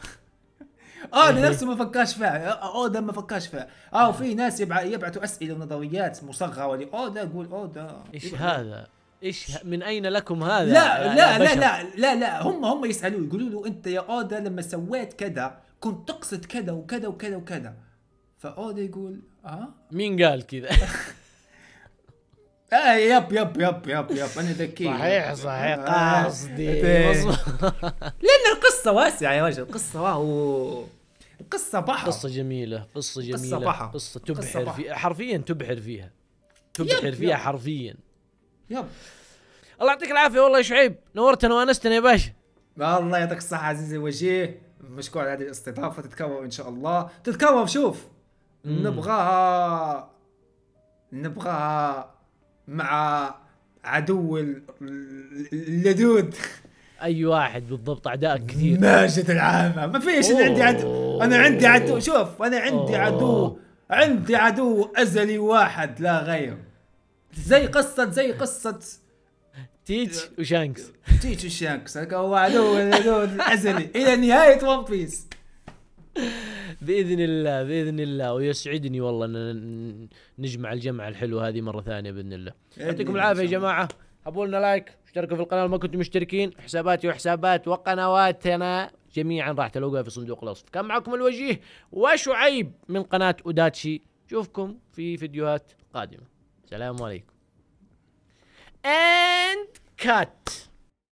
[laughs] اودا نفسه ما فكرش فيها اودا ما فكرش فيها او آه، في ناس يبعثوا اسئله ونظريات مصغره آه، لاودا يقول اودا آه، ايش هذا؟ ايش من اين لكم هذا؟ لا يعني لا لا لا لا لا هم هم يسالوه يقولوا له انت يا اودا لما سويت كذا كنت تقصد كذا وكذا وكذا وكذا فاودا يقول آه؟ مين قال كذا؟ [laughs] آه يب يب يب يب يب انا ذكي صحيح صحيح آه، قصدي إيه. [laughs] لان القصه واسعه يا وجه القصه واو القصه بحر قصة جميلة قصة جميلة قصة قصة تبحر قصة فيها حرفيا تبحر فيها تبحر يب فيها يب. حرفيا يب الله يعطيك العافية والله يا شعيب نورتنا وانستنا يا باشا الله يعطيك الصحة عزيزي وجيه مشكور على هذه الاستضافة تتكرر ان شاء الله تتكرر شوف نبغاها نبغاها مع عدو اللدود اي واحد بالضبط اعداء كثير ماشية العامة ما فيش انا عندي عدو انا عندي عدو شوف انا عندي عدو عندي عدو ازلي واحد لا غير زي قصة زي قصة تيتش وشانكس تيتش وشانكس هو عدو اللدود الازلي الى نهاية ون بيس باذن الله باذن الله ويسعدني والله ان نجمع الجمعه الحلوه هذه مره ثانيه باذن الله يعطيكم العافيه يا جماعه حبوا لنا لايك اشتركوا في القناه لو ما كنتم مشتركين حساباتي وحسابات وقنواتنا جميعا راح تلقوها في صندوق الوصف كان معكم الوجيه وشعيب من قناه اوداتشي نشوفكم في فيديوهات قادمه سلام عليكم and cut